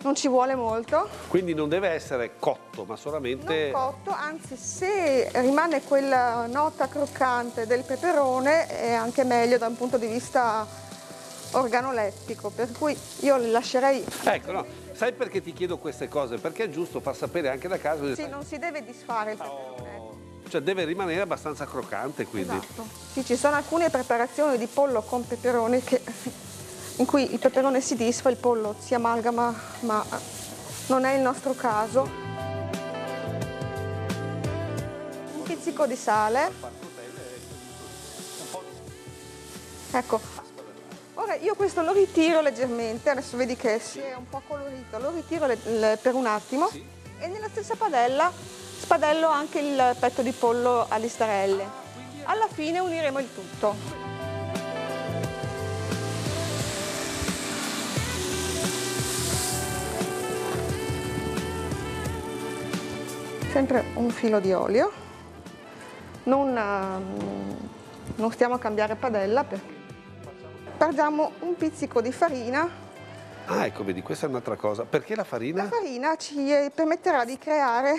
non ci vuole molto. Quindi non deve essere cotto, ma solamente... Non cotto, anzi se rimane quella nota croccante del peperone è anche meglio da un punto di vista organolettico, per cui io le lascerei... Ecco, no. sai perché ti chiedo queste cose? Perché è giusto far sapere anche da casa... Sì, non si deve disfare il ah, peperone. Oh. Cioè deve rimanere abbastanza croccante quindi. Esatto. Sì, ci sono alcune preparazioni di pollo con peperone che in cui il peperone si disfa, il pollo si amalgama, ma non è il nostro caso. Un pizzico di sale. Ecco, ora io questo lo ritiro leggermente, adesso vedi che si è un po' colorito, lo ritiro per un attimo e nella stessa padella spadello anche il petto di pollo a listarelle. Ah, Alla fine uniremo il tutto. sempre un filo di olio, non, ehm, non stiamo a cambiare padella, perché un pizzico di farina Ah, ecco, vedi, questa è un'altra cosa. Perché la farina? La farina ci permetterà di creare,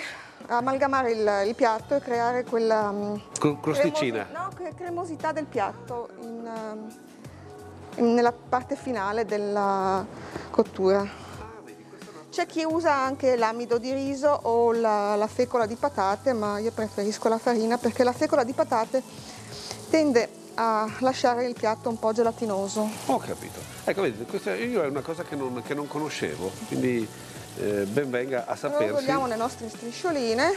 amalgamare il, il piatto e creare quella... Mm, crosticina? Cremosi no, cremosità del piatto in, ehm, in, nella parte finale della cottura c'è chi usa anche l'amido di riso o la, la fecola di patate, ma io preferisco la farina perché la fecola di patate tende a lasciare il piatto un po' gelatinoso. Ho capito. Ecco, vedete, questa io è una cosa che non, che non conoscevo, quindi eh, ben venga a sapersi. Allora togliamo le nostre striscioline.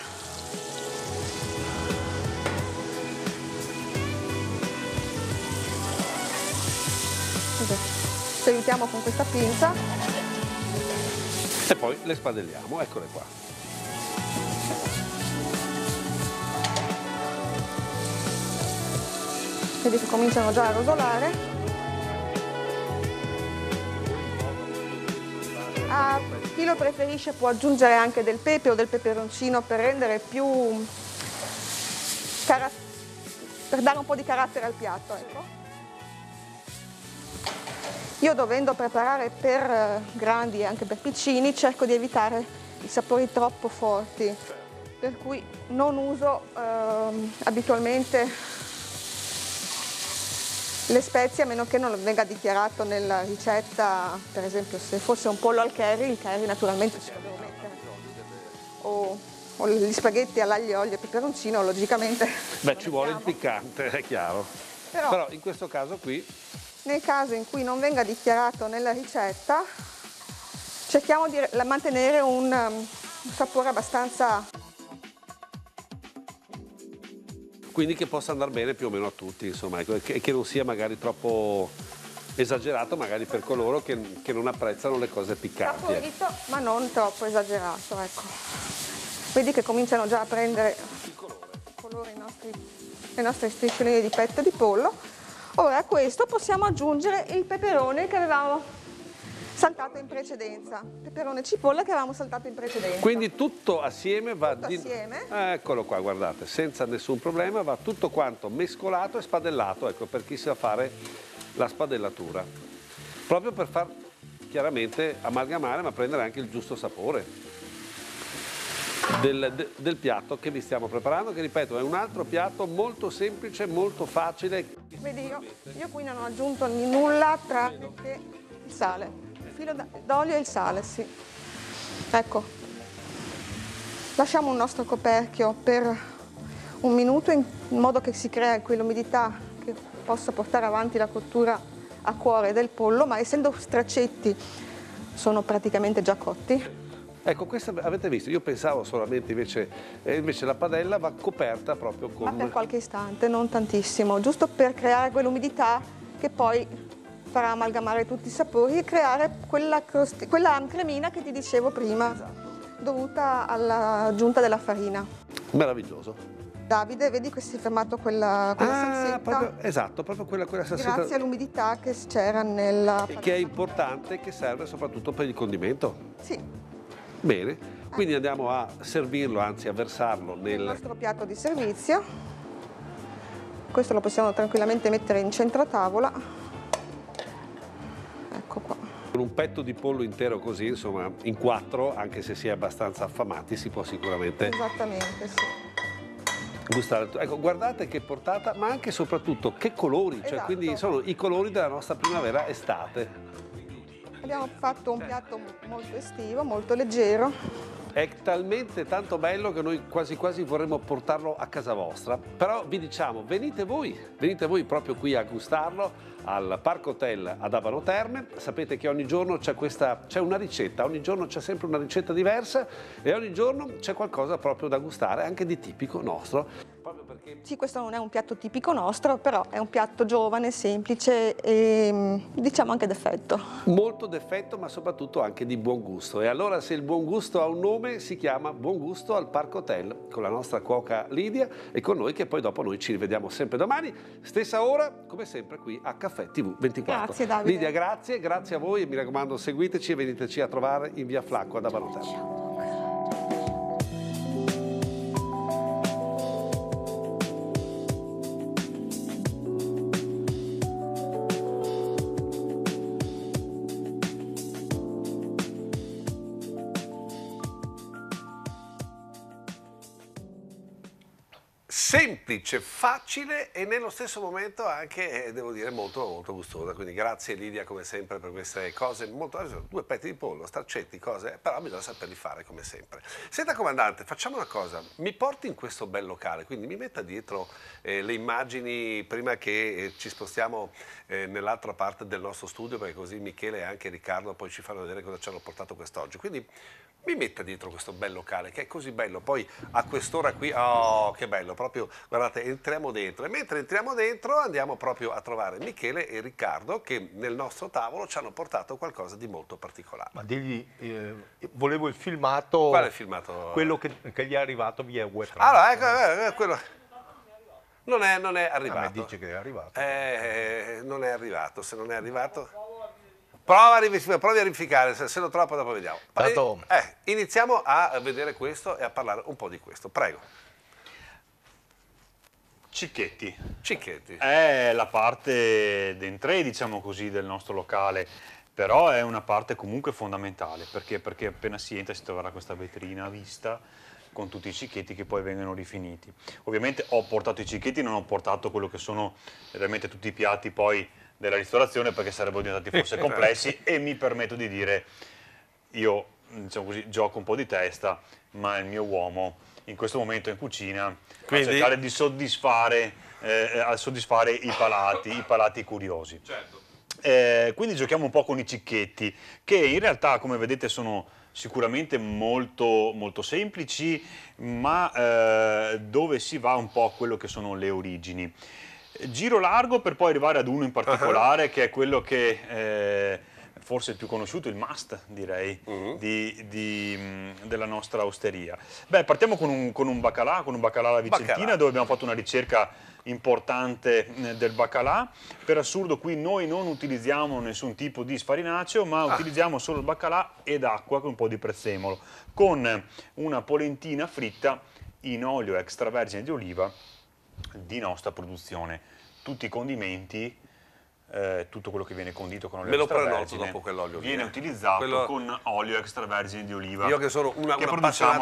Ci aiutiamo con questa pinza e poi le spadelliamo, eccole qua. Vedi che cominciano già a rosolare. A chi lo preferisce può aggiungere anche del pepe o del peperoncino per rendere più per dare un po' di carattere al piatto. Ecco. Io dovendo preparare per eh, grandi e anche per piccini cerco di evitare i sapori troppo forti, per cui non uso eh, abitualmente le spezie a meno che non venga dichiarato nella ricetta, per esempio se fosse un pollo al curry, il curry naturalmente ce lo devo mettere. O, o gli spaghetti all'aglio, olio e peperoncino, logicamente. Beh, ci vuole il piccante, è chiaro. Però, Però in questo caso qui nel caso in cui non venga dichiarato nella ricetta cerchiamo di mantenere un, um, un sapore abbastanza quindi che possa andare bene più o meno a tutti insomma ecco, e che, che non sia magari troppo esagerato magari per coloro che, che non apprezzano le cose piccanti saporito ecco. ma non troppo esagerato ecco vedi che cominciano già a prendere il colore, il colore i nostri, le nostre striscioline di petto di pollo Ora a questo possiamo aggiungere il peperone che avevamo saltato in precedenza, peperone cipolla che avevamo saltato in precedenza. Quindi tutto assieme va tutto di... assieme. eccolo qua, guardate, senza nessun problema va tutto quanto mescolato e spadellato, ecco, per chi sa fare la spadellatura. Proprio per far chiaramente amalgamare ma prendere anche il giusto sapore del, del piatto che vi stiamo preparando, che ripeto è un altro piatto molto semplice, molto facile. Vedi, io, io qui non ho aggiunto nulla tranne che il sale, il filo d'olio e il sale, sì. Ecco, lasciamo il nostro coperchio per un minuto in modo che si crea quell'umidità che possa portare avanti la cottura a cuore del pollo, ma essendo straccetti sono praticamente già cotti. Ecco, questa avete visto, io pensavo solamente invece, eh, invece la padella va coperta proprio con... Ma per qualche istante, non tantissimo, giusto per creare quell'umidità che poi farà amalgamare tutti i sapori e creare quella, crosti... quella cremina che ti dicevo prima, esatto. dovuta all'aggiunta della farina. Meraviglioso. Davide, vedi che si è fermato quella, quella ah, proprio, esatto, proprio quella, quella salsetta. Grazie all'umidità che c'era nella... che è importante e che serve soprattutto per il condimento. Sì. Bene, quindi andiamo a servirlo, anzi a versarlo nel... nel nostro piatto di servizio. Questo lo possiamo tranquillamente mettere in tavola. Ecco qua. Con un petto di pollo intero così, insomma, in quattro, anche se si è abbastanza affamati, si può sicuramente... Esattamente, sì. Gustare. Ecco, guardate che portata, ma anche e soprattutto che colori, esatto. cioè quindi esatto. sono i colori della nostra primavera estate. Abbiamo fatto un certo. piatto molto estivo, molto leggero. È talmente tanto bello che noi quasi quasi vorremmo portarlo a casa vostra. Però vi diciamo, venite voi, venite voi proprio qui a gustarlo al Parco Hotel ad Avano Terme. Sapete che ogni giorno c'è questa, c'è una ricetta, ogni giorno c'è sempre una ricetta diversa e ogni giorno c'è qualcosa proprio da gustare, anche di tipico nostro proprio perché... Sì, questo non è un piatto tipico nostro, però è un piatto giovane, semplice e mm, diciamo anche d'effetto. Molto d'effetto, ma soprattutto anche di buon gusto. E allora se il buon gusto ha un nome, si chiama Buon Gusto al Parco Hotel, con la nostra cuoca Lidia e con noi che poi dopo noi ci rivediamo sempre domani, stessa ora, come sempre qui a Caffè TV 24. Grazie Davide. Lidia, grazie, grazie a voi e mi raccomando seguiteci e veniteci a trovare in via Flacco ad Avanotella. pasticce facile e nello stesso momento anche, eh, devo dire, molto, molto gustosa. Quindi grazie Lidia come sempre per queste cose molto... Due petti di pollo, starcetti, cose, eh, però bisogna saperli fare come sempre. Senta comandante, facciamo una cosa, mi porti in questo bel locale, quindi mi metta dietro eh, le immagini prima che eh, ci spostiamo eh, nell'altra parte del nostro studio perché così Michele e anche Riccardo poi ci fanno vedere cosa ci hanno portato quest'oggi. Quindi mi metta dietro questo bel locale che è così bello, poi a quest'ora qui, oh che bello, proprio, guarda, guardate, entriamo dentro. E mentre entriamo dentro andiamo proprio a trovare Michele e Riccardo che nel nostro tavolo ci hanno portato qualcosa di molto particolare. Ma digli, eh, volevo il filmato... Qual filmato? Quello che, che gli è arrivato via web. Allora, ecco, eh, eh quello... Non è, non è ah, arrivato. Ah, dice che è arrivato. Eh, eh, non è arrivato, se non è arrivato... Prova a, provi a verificare, se, se lo trovo dopo vediamo. Tanto... Eh, iniziamo a vedere questo e a parlare un po' di questo, prego. Cicchetti. Cicchetti. È la parte d'entrée, diciamo così, del nostro locale, però è una parte comunque fondamentale, perché, perché appena si entra si troverà questa vetrina a vista con tutti i cicchetti che poi vengono rifiniti. Ovviamente ho portato i cicchetti, non ho portato quello che sono veramente tutti i piatti poi della ristorazione perché sarebbero diventati forse [laughs] complessi esatto. e mi permetto di dire io diciamo così, gioco un po' di testa, ma il mio uomo in questo momento in cucina Quindi... a cercare di soddisfare, eh, soddisfare i, palati, i palati curiosi. Certo. Eh, quindi giochiamo un po' con i cicchetti, che in realtà, come vedete, sono sicuramente molto, molto semplici, ma eh, dove si va un po' a quello che sono le origini. Giro largo per poi arrivare ad uno in particolare, uh [laughs] -huh. che è quello che... Eh, forse il più conosciuto, il must direi, uh mm-hmm. -huh. di, di, mm, della nostra osteria. Beh, partiamo con un, con un baccalà, con un bacalà alla Vicentina, baccalà. dove abbiamo fatto una ricerca importante mm, del bacalà. Per assurdo qui noi non utilizziamo nessun tipo di sfarinaceo, ma ah. utilizziamo solo il bacalà ed acqua con un po' di prezzemolo, con una polentina fritta in olio extravergine di oliva di nostra produzione. Tutti i condimenti eh, tutto quello che viene condito con olio extravergine dopo viene eh. utilizzato quello... con olio extravergine di oliva io che sono una, che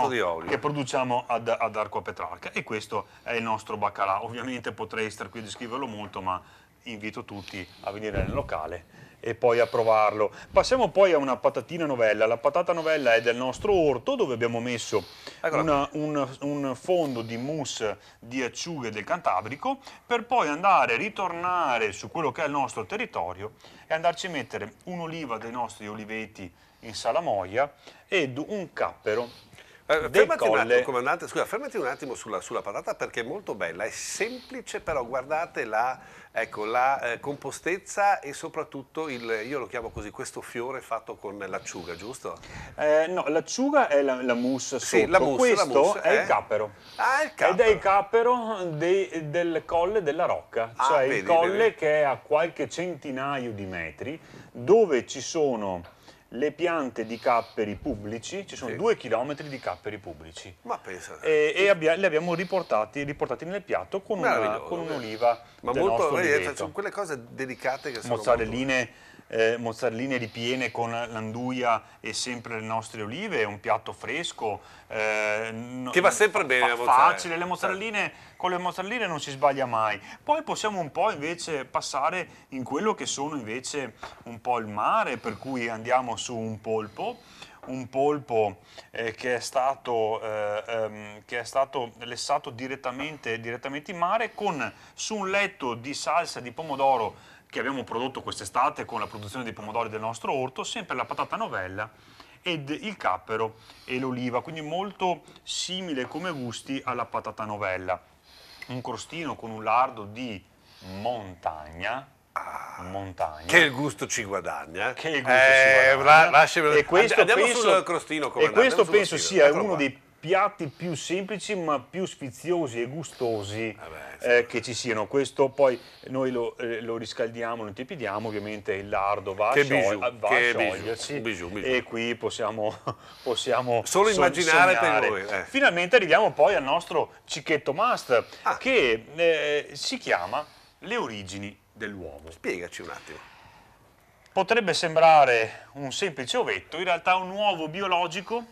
di olio che produciamo ad, ad a Petrarca e questo è il nostro baccalà ovviamente potrei stare qui a descriverlo molto ma invito tutti a venire nel locale e poi a provarlo. Passiamo poi a una patatina novella. La patata novella è del nostro orto dove abbiamo messo una, un, un, fondo di mousse di acciughe del Cantabrico per poi andare, ritornare su quello che è il nostro territorio e andarci a mettere un'oliva dei nostri oliveti in salamoia ed un cappero eh, fermati un, attimo, scusa, fermati un attimo, sulla, sulla patata perché è molto bella, è semplice però guardate la Ecco, la eh, compostezza e soprattutto il, io lo chiamo così, questo fiore fatto con l'acciuga, giusto? Eh, no, l'acciuga è la, la mousse sotto, sì, la mousse, questo la mousse, è eh? il capero. Ah, il cappero. Ed è il capero dei, del colle della rocca, ah, cioè vedi, il colle vedi. che è a qualche centinaio di metri, dove ci sono le piante di capperi pubblici, ci sono sì. due chilometri di capperi pubblici. Ma pensa. E, e abbia, li abbiamo riportati, riportati, nel piatto con, un'oliva. Un Ma molto, vedete, sono quelle cose delicate che sono. Mozzarelline. Molto eh, mozzarelline ripiene con l'anduia e sempre le nostre olive, è un piatto fresco. Eh, che va sempre bene fa, facile, le mozzarelline, certo. con le mozzarelline non si sbaglia mai. Poi possiamo un po' invece passare in quello che sono invece un po' il mare, per cui andiamo su un polpo un polpo eh, che, è stato, eh, ehm, che, è stato, lessato direttamente, direttamente in mare con su un letto di salsa di pomodoro che abbiamo prodotto quest'estate con la produzione dei pomodori del nostro orto, sempre la patata novella ed il cappero e l'oliva, quindi molto simile come gusti alla patata novella. Un crostino con un lardo di montagna, montagna. Che il gusto ci guadagna. Eh? Che il gusto eh, ci guadagna. La, lasciamelo. E questo andiamo penso, crostino. Comandante. e questo penso sia uno dei piatti più semplici ma più sfiziosi e gustosi Vabbè, ah eh, che ci siano. Questo poi noi lo, eh, lo riscaldiamo, lo intipidiamo, ovviamente il lardo va che a, bijou, va che a sciogliersi bijou, bijou, e qui possiamo, [laughs] possiamo solo so immaginare per voi. Eh. Finalmente arriviamo poi al nostro cicchetto master ah. che eh, si chiama Le origini dell'uomo. Spiegaci un attimo. Potrebbe sembrare un semplice ovetto, in realtà un uovo biologico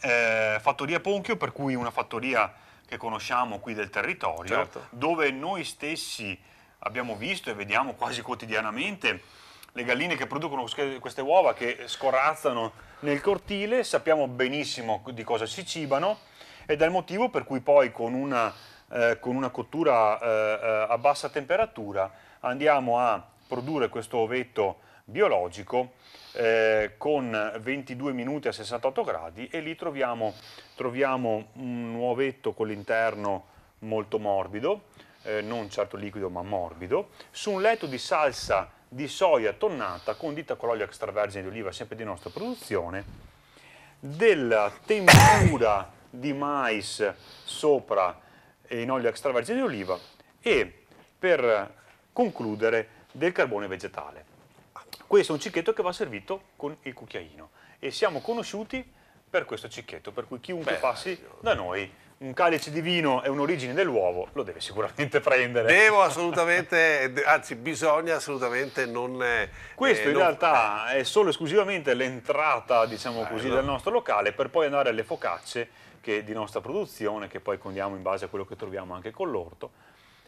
eh, Fattoria Ponchio, per cui una fattoria che conosciamo qui del territorio, certo. dove noi stessi abbiamo visto e vediamo quasi quotidianamente le galline che producono queste uova che scorazzano nel cortile, sappiamo benissimo di cosa si cibano ed è il motivo per cui poi con una, eh, con una cottura eh, a bassa temperatura andiamo a produrre questo ovetto biologico eh, con 22 minuti a 68 gradi e lì troviamo, troviamo un uovetto con l'interno molto morbido, eh, non certo liquido ma morbido, su un letto di salsa di soia tonnata condita con olio extravergine di oliva sempre di nostra produzione, della tempura di mais sopra in olio extravergine di oliva e per concludere del carbone vegetale questo è un cicchetto che va servito con il cucchiaino e siamo conosciuti per questo cicchetto, per cui chiunque Beh, passi io... da noi un calice di vino è un'origine dell'uovo lo deve sicuramente [laughs] prendere. Devo assolutamente, anzi bisogna assolutamente non... Eh, questo eh, in non... realtà è solo esclusivamente l'entrata, diciamo eh, così, del nostro locale per poi andare alle focacce che, di nostra produzione che poi condiamo in base a quello che troviamo anche con l'orto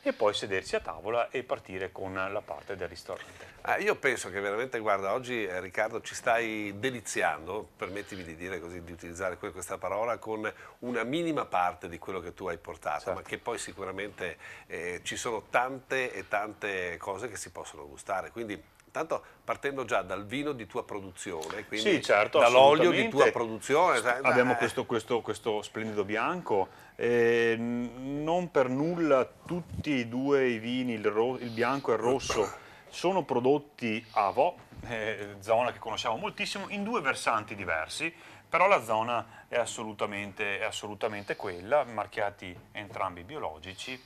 e poi sedersi a tavola e partire con la parte del ristorante. Ah, io penso che veramente, guarda, oggi eh, Riccardo ci stai deliziando, permettimi di dire così, di utilizzare questa parola, con una minima parte di quello che tu hai portato, certo. ma che poi sicuramente eh, ci sono tante e tante cose che si possono gustare, quindi Tanto partendo già dal vino di tua produzione, quindi sì, certo, dall'olio di tua produzione. Abbiamo eh. questo, questo, questo splendido bianco, eh, non per nulla tutti e due i vini, il, il bianco e il rosso, sono prodotti a Vo, eh, zona che conosciamo moltissimo, in due versanti diversi, però la zona è assolutamente, è assolutamente quella, marchiati entrambi biologici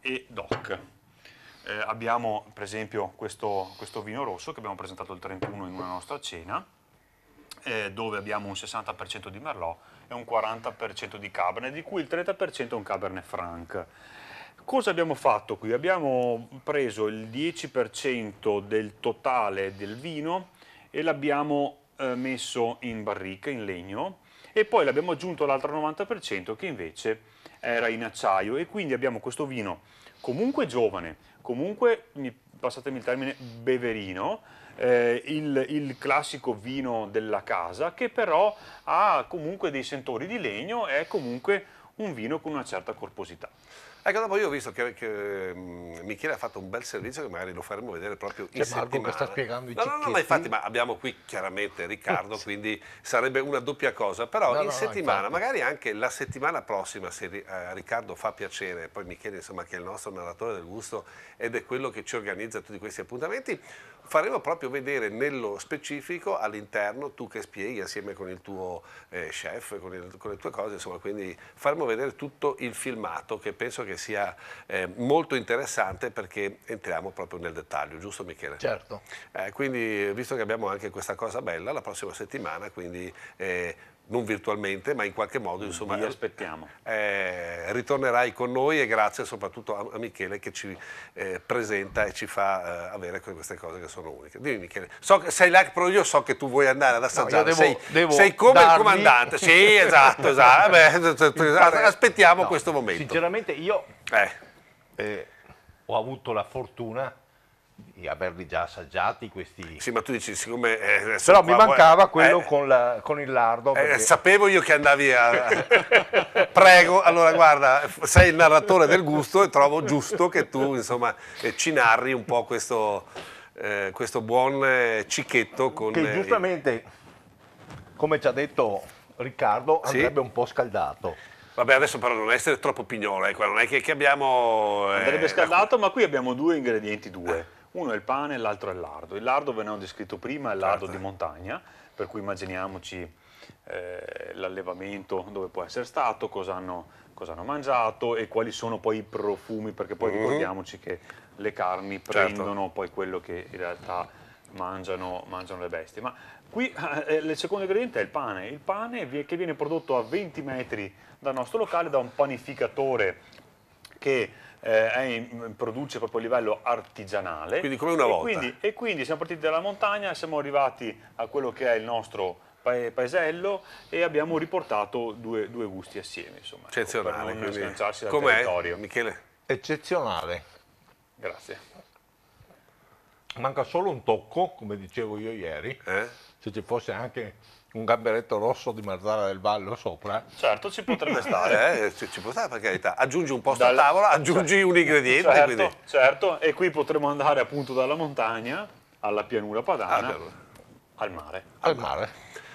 e DOC eh, abbiamo per esempio questo, questo, vino rosso che abbiamo presentato il 31 in una nostra cena, eh, dove abbiamo un 60% di Merlot e un 40% di Cabernet, di cui il 30% è un Cabernet Franc. Cosa abbiamo fatto qui? Abbiamo preso il 10% del totale del vino e l'abbiamo eh, messo in barrica, in legno, e poi l'abbiamo aggiunto l'altro 90% che invece era in acciaio e quindi abbiamo questo vino comunque giovane, comunque, passatemi il termine, beverino, eh, il, il, classico vino della casa, che però ha comunque dei sentori di legno, è comunque un vino con una certa corposità. Ecco, dopo io ho visto che, che mm, Michele ha fatto un bel servizio che magari lo faremo vedere proprio in cioè, in sta spiegando i no, no, no, ma infatti ma abbiamo qui chiaramente Riccardo, [laughs] quindi sarebbe una doppia cosa, però no, in no, settimana, infatti. magari anche la settimana prossima, se a eh, Riccardo fa piacere, poi Michele insomma che è il nostro narratore del gusto ed è quello che ci organizza tutti questi appuntamenti, faremo proprio vedere nello specifico all'interno, tu che spieghi assieme con il tuo eh, chef, con, il, con, le tue cose, insomma, quindi faremo vedere tutto il filmato che penso che sia eh, molto interessante perché entriamo proprio nel dettaglio, giusto Michele? Certo. Eh, quindi visto che abbiamo anche questa cosa bella, la prossima settimana, quindi eh, non virtualmente, ma in qualche modo insomma, Vi aspettiamo. Eh, ritornerai con noi e grazie soprattutto a, Michele che ci eh, presenta e ci fa eh, avere queste cose che sono uniche. Dimmi Michele, so, sei là, però io so che tu vuoi andare ad assaggiare, no, devo, sei, devo sei, come darmi... il comandante, sì [laughs] esatto, esatto. Vabbè, [laughs] [laughs] aspettiamo no, questo momento. Sinceramente io eh. Eh, ho avuto la fortuna di averli già assaggiati questi... Sì, ma tu dici, siccome... Eh, Però mi mancava eh, quello eh, con, la, con, il lardo. Eh, perché... sapevo io che andavi a... [laughs] Prego, allora guarda, sei il narratore del gusto e trovo giusto che tu, insomma, eh, ci narri un po' questo, eh, questo buon cicchetto con... Che giustamente, come ci ha detto Riccardo, andrebbe sì? un po' scaldato. Vabbè, adesso però non essere troppo pignolo, eh, non è che, che abbiamo... Eh, Andrebbe scaldato, la... ma qui abbiamo due ingredienti, due. Uno è il pane e l'altro è il lardo. Il lardo ve ne ho descritto prima, è il lardo certo. di montagna, per cui immaginiamoci eh, l'allevamento dove può essere stato, cosa hanno, cosa hanno, mangiato e quali sono poi i profumi, perché poi mm -hmm. ricordiamoci che le carni certo. prendono poi quello che in realtà mangiano, mangiano le bestie. Ma qui eh, il secondo ingrediente è il pane, il pane che viene prodotto a 20 metri dal nostro locale da un panificatore che eh, produce proprio a livello artigianale. Quindi come una volta. E quindi, e quindi siamo partiti dalla montagna, siamo arrivati a quello che è il nostro paesello e abbiamo riportato due, due gusti assieme. Insomma, ecco, Eccezionale. Ecco, per Com'è, Michele? Eccezionale. Grazie. Manca solo un tocco, come dicevo io ieri, eh? se ci fosse anche un gamberetto rosso di Marzara del Vallo sopra. Certo, ci potrebbe [laughs] stare. Eh, eh, ci, ci, può stare per carità. Aggiungi un posto Dal... a tavola, [laughs] aggiungi certo, un ingrediente. Certo, certo, e qui potremmo andare appunto dalla montagna alla pianura padana, ah, al mare. Al mare.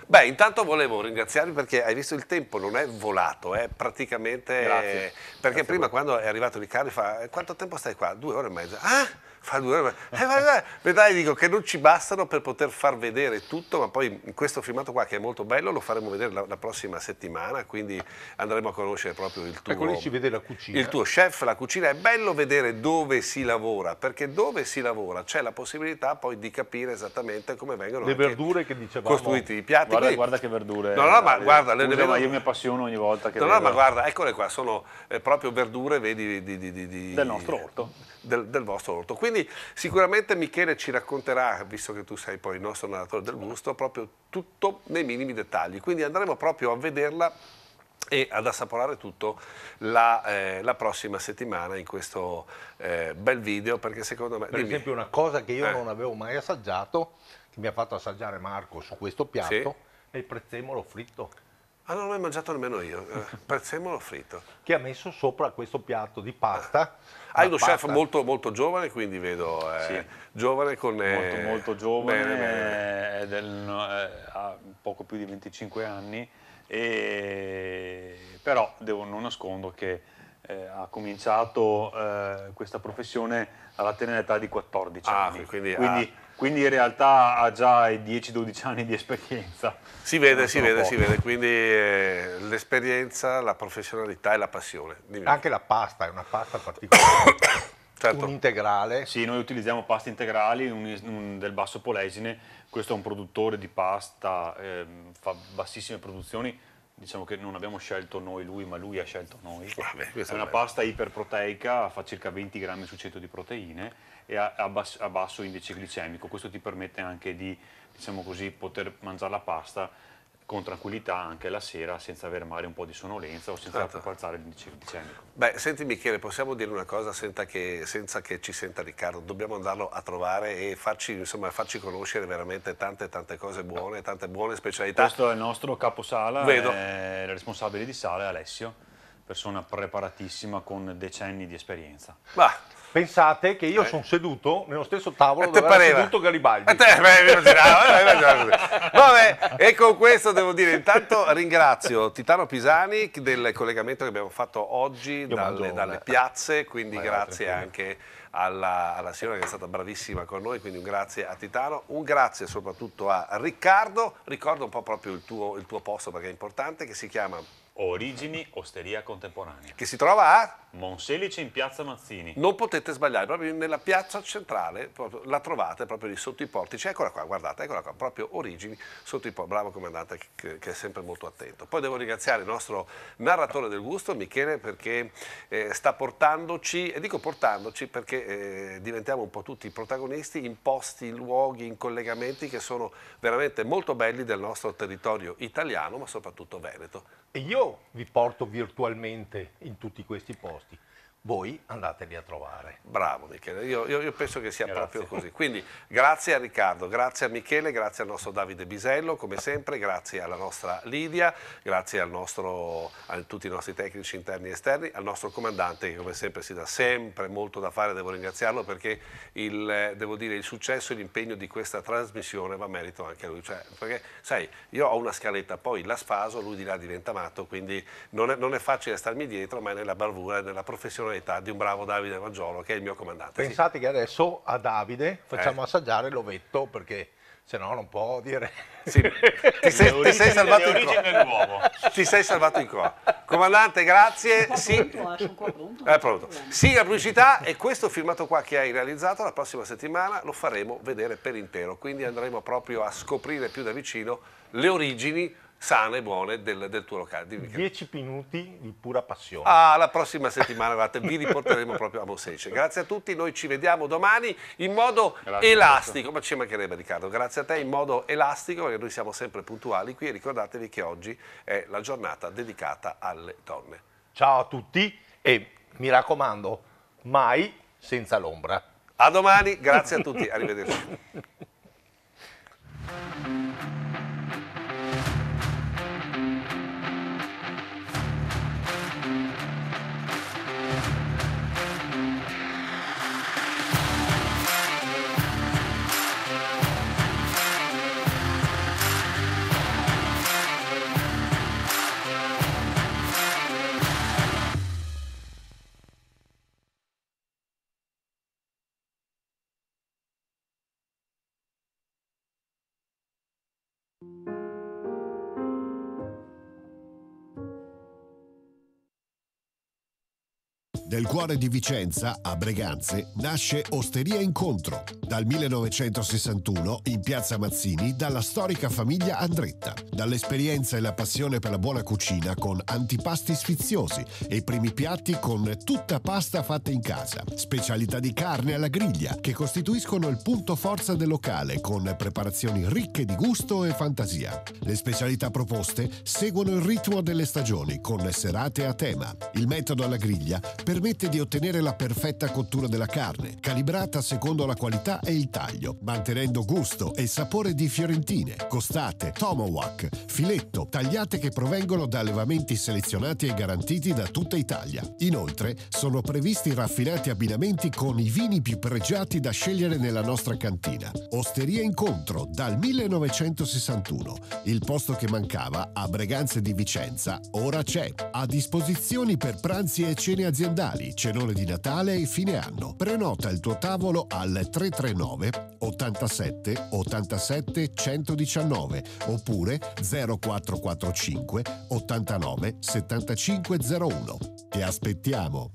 Beh, intanto volevo ringraziarvi perché hai visto il tempo non è volato, è eh, praticamente... Grazie. Perché Grazie prima quando è arrivato Riccardo fa eh, quanto tempo stai qua? Due ore e mezza. Ah! fa due ore. Eh, Vedrai, dico che non ci bastano per poter far vedere tutto, ma poi questo filmato qua che è molto bello lo faremo vedere la, la prossima settimana, quindi andremo a conoscere proprio il tuo... Ecco lì ci vede la cucina. Il tuo chef, la cucina. È bello vedere dove si lavora, perché dove si lavora c'è la possibilità poi di capire esattamente come vengono le verdure che dicevamo costruiti i piatti. Guarda, quindi... guarda che verdure. No, no, ma guarda, le, Scusa, le io mi appassiono ogni volta che... No, no, ma guarda, eccole qua, sono eh, proprio verdure, vedi, di, di, di, del nostro orto del, del, vostro orto. Quindi sicuramente Michele ci racconterà, visto che tu sei poi il nostro narratore del gusto, proprio tutto nei minimi dettagli. Quindi andremo proprio a vederla e ad assaporare tutto la, eh, la prossima settimana in questo eh, bel video perché secondo me... Per dimmi. esempio una cosa che io eh. non avevo mai assaggiato, che mi ha fatto assaggiare Marco su questo piatto, sì. è il prezzemolo fritto. Ah, non l'ho mai mangiato nemmeno io, eh, prezzemolo fritto. Che ha messo sopra questo piatto di pasta. Ah, hai uno pasta. chef molto, molto, giovane, quindi vedo eh, sì. giovane con... Eh, molto, molto giovane, bene, bene. Eh, è del, eh, ha poco più di 25 anni, e, però devo, non nascondo che ha cominciato questa professione alla tenera età di 14 ah, anni. Quindi, quindi ha quindi in realtà ha già 10-12 anni di esperienza. Si vede, si vede, si vede, quindi eh, l'esperienza, la professionalità e la passione. Dimmi. Anche la pasta è una pasta particolare. [coughs] certo. Un integrale. Sì, noi utilizziamo paste integrali un, un, del Basso Polesine, questo è un produttore di pasta, eh, fa bassissime produzioni, diciamo che non abbiamo scelto noi lui, ma lui ha scelto noi. Vabbè, ah, è una bello. pasta iperproteica, fa circa 20 grammi su 100 di proteine e a, a, bas, a basso indice glicemico. Questo ti permette anche di diciamo così, poter mangiare la pasta con tranquillità anche la sera senza avere magari un po' di sonnolenza o senza certo. alzare l'indice glicemico. Beh, senti Michele, possiamo dire una cosa senza che, senza che, ci senta Riccardo, dobbiamo andarlo a trovare e farci, insomma, farci conoscere veramente tante tante cose buone, tante buone specialità. Questo è il nostro caposala, Vedo. È il responsabile di sale Alessio, persona preparatissima con decenni di esperienza. Bah, Pensate che io eh. sono seduto nello stesso tavolo dove pareva. era seduto Garibaldi. Te, beh, giravo, eh, Vabbè, e con questo devo dire, intanto ringrazio Titano Pisani del collegamento che abbiamo fatto oggi dalle, dalle, piazze, quindi Vai, grazie anche alla, alla signora che è stata bravissima con noi, quindi un grazie a Titano, un grazie soprattutto a Riccardo, ricordo un po' proprio il tuo, il tuo posto perché è importante, che si chiama Origini Osteria Contemporanea. Che si trova a? Monselice in piazza Mazzini. Non potete sbagliare, proprio nella piazza centrale proprio, la trovate proprio lì sotto i portici. Eccola qua, guardate, eccola qua, proprio Origini sotto i portici. Bravo comandante che, che, è sempre molto attento. Poi devo ringraziare il nostro narratore del gusto, Michele, perché eh, sta portandoci, e dico portandoci perché eh, diventiamo un po' tutti protagonisti in posti, in luoghi, in collegamenti che sono veramente molto belli del nostro territorio italiano, ma soprattutto veneto. E io vi porto virtualmente in tutti questi posti voi andatevi a trovare. Bravo Michele, io, io, io penso che sia grazie. proprio così. Quindi grazie a Riccardo, grazie a Michele, grazie al nostro Davide Bisello, come sempre, grazie alla nostra Lidia, grazie nostro, a tutti i nostri tecnici interni e esterni, al nostro comandante che come sempre si dà sempre molto da fare, devo ringraziarlo perché il, devo dire, il successo e l'impegno di questa trasmissione va merito anche a lui. Cioè, perché sai, io ho una scaletta, poi la sfaso, lui di là diventa matto, quindi non è, non è facile starmi dietro, ma è nella barbura, e nella professionalità l'età di un bravo Davide Maggiolo che è il mio comandante. Pensate sì. che adesso a Davide eh. facciamo eh. assaggiare l'ovetto perché se no non può dire... Sì. [laughs] ti, sei, ti, sei, salvato in croa. Ti sei salvato in croa. Comandante, grazie. Sì. Eh, pronto, pronto. Eh, pronto. Sì, la pubblicità e questo filmato qua che hai realizzato la prossima settimana lo faremo vedere per intero, quindi andremo proprio a scoprire più da vicino le origini sane e buone del, del tuo locale. Dimmi 10 minuti di pura passione. Ah, la prossima settimana, guardate, vi riporteremo proprio a Mosece. Grazie a tutti, noi ci vediamo domani in modo Grazie elastico, ma ci mancherebbe Riccardo. Grazie a te in modo elastico, perché noi siamo sempre puntuali qui e ricordatevi che oggi è la giornata dedicata alle donne. Ciao a tutti e mi raccomando, mai senza l'ombra. A domani, grazie a tutti, arrivederci. [laughs] Nel cuore di Vicenza, a Breganze, nasce Osteria Incontro, dal 1961 in piazza Mazzini dalla storica famiglia Andretta. Dall'esperienza e la passione per la buona cucina con antipasti sfiziosi e primi piatti con tutta pasta fatta in casa, specialità di carne alla griglia che costituiscono il punto forza del locale con preparazioni ricche di gusto e fantasia. Le specialità proposte seguono il ritmo delle stagioni con serate a tema. Il metodo alla griglia permette permette di ottenere la perfetta cottura della carne, calibrata secondo la qualità e il taglio, mantenendo gusto e sapore di fiorentine, costate, tomahawk, filetto, tagliate che provengono da allevamenti selezionati e garantiti da tutta Italia. Inoltre, sono previsti raffinati abbinamenti con i vini più pregiati da scegliere nella nostra cantina. Osteria Incontro dal 1961, il posto che mancava a Breganze di Vicenza, ora c'è. A disposizione per pranzi e cene aziendali Natali, cenone di Natale e fine anno. Prenota il tuo tavolo al 339 87 87 119 oppure 0445 89 7501. Ti aspettiamo!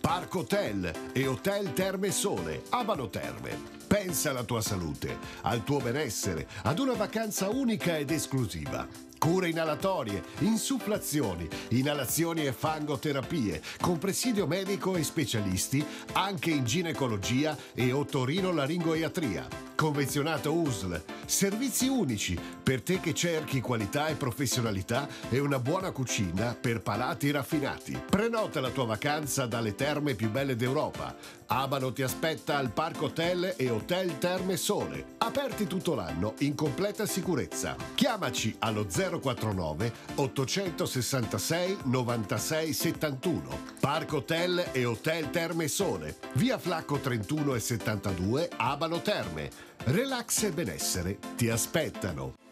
Park Hotel e Hotel Terme Sole, Abano Terme. Pensa alla tua salute, al tuo benessere, ad una vacanza unica ed esclusiva cure inalatorie, insufflazioni, inalazioni e fangoterapie, con presidio medico e specialisti anche in ginecologia e otorinolaringoiatria. Convenzionato USL, servizi unici per te che cerchi qualità e professionalità e una buona cucina per palati raffinati. Prenota la tua vacanza dalle terme più belle d'Europa. Abano ti aspetta al Parco Hotel e Hotel Terme Sole, aperti tutto l'anno in completa sicurezza. Chiamaci allo 049 866 96 71. Parco Hotel e Hotel Terme Sole, via Flacco 31 e 72, Abano Terme. Relax e benessere ti aspettano.